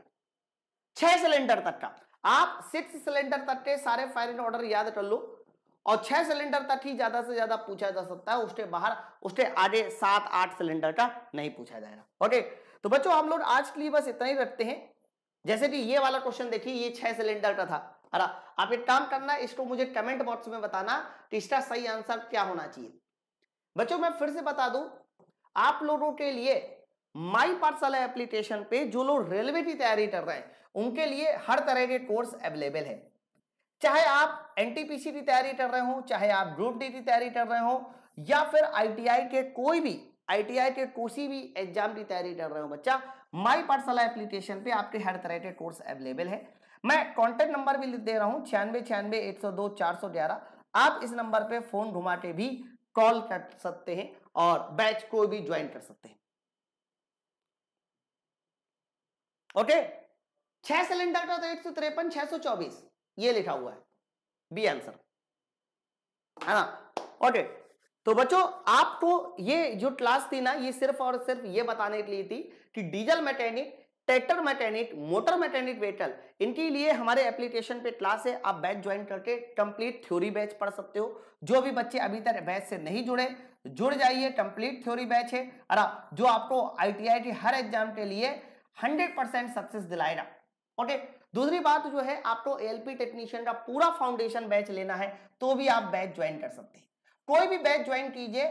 छह सिलेंडर तक का आप सिक्स सिलेंडर तक के सारे फायर एंड ऑर्डर याद कर लो और छह सिलेंडर तक ही ज्यादा से ज्यादा पूछा जा सकता है उसके बाहर उसके आगे सात आठ सिलेंडर का नहीं पूछा जाएगा ओके तो बच्चों हम लोग आज के लिए बस इतना ही रखते हैं जैसे कि ये वाला क्वेश्चन देखिए ये छह सिलेंडर का था अरे आप एक काम करना इसको मुझे कमेंट बॉक्स में बताना कि इसका सही आंसर क्या होना चाहिए बच्चों मैं फिर से बता दूं आप लोगों के लिए माई पाठशाला एप्लीकेशन पे जो लोग रेलवे की तैयारी कर रहे हैं उनके लिए हर तरह के कोर्स अवेलेबल है चाहे आप एनटीपीसी की तैयारी कर रहे हो चाहे आप ग्रुप डी की तैयारी कर रहे हो या फिर आईटीआई के कोई भी आईटीआई के कोसी भी एग्जाम की तैयारी कर रहे हो बच्चा माय पर्सनल एप्लीकेशन पे आपके हर तरह के कोर्स अवेलेबल है मैं कॉन्टैक्ट नंबर भी दे रहा हूँ छियानवे छियानवे एक सौ दो चार सौ ग्यारह आप इस नंबर पे फोन घुमा के भी कॉल कर सकते हैं और बैच को भी ज्वाइन कर सकते हैं ओके छह सिलेंडर का तो एक सौ तिरपन छह सौ चौबीस ये लिखा हुआ है बी आंसर है ना ओके तो बच्चों आपको ये जो क्लास थी ना ये सिर्फ और सिर्फ ये बताने के लिए थी कि diesel mechanic tractor mechanic motor mechanic vehicle इनके लिए हमारे एप्लीकेशन पे क्लास है आप बैच ज्वाइन करके कंप्लीट थ्योरी बैच पढ़ सकते हो जो भी बच्चे अभी तक बैच से नहीं जुड़े जुड़ जाइए कंप्लीट थ्योरी बैच है और जो आपको आई टी हर एग्जाम के लिए हंड्रेड परसेंट सक्सेस दिलाएगा ओके दूसरी बात जो है आपको एलपी टेक्नीशियन का पूरा फाउंडेशन बैच लेना है तो भी आप बैच ज्वाइन कर सकते हैं कोई भी बैच ज्वाइन कीजिए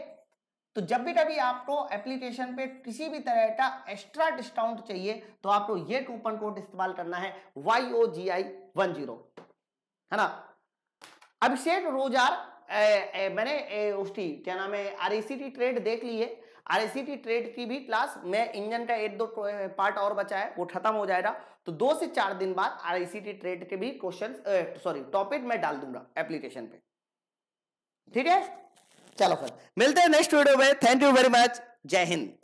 तो जब भी कभी आपको एप्लीकेशन पे किसी भी तरह का एक्स्ट्रा डिस्काउंट चाहिए तो आपको ये कूपन कोड इस्तेमाल करना है Y O G I one zero है ना अभिषेक रोजार ए, ए, मैंने ए, उसकी क्या नाम है आर ट्रेड देख ली है आर ट्रेड की भी क्लास मैं इंजन का एक दो पार्ट और बचा है वो खत्म हो जाएगा तो दो से चार दिन बाद आरआईसीटी ट्रेड के भी क्वेश्चन सॉरी टॉपिक मैं डाल दूंगा एप्लीकेशन पे ठीक है चलो फिर मिलते हैं नेक्स्ट वीडियो में thank you very much Jai Hind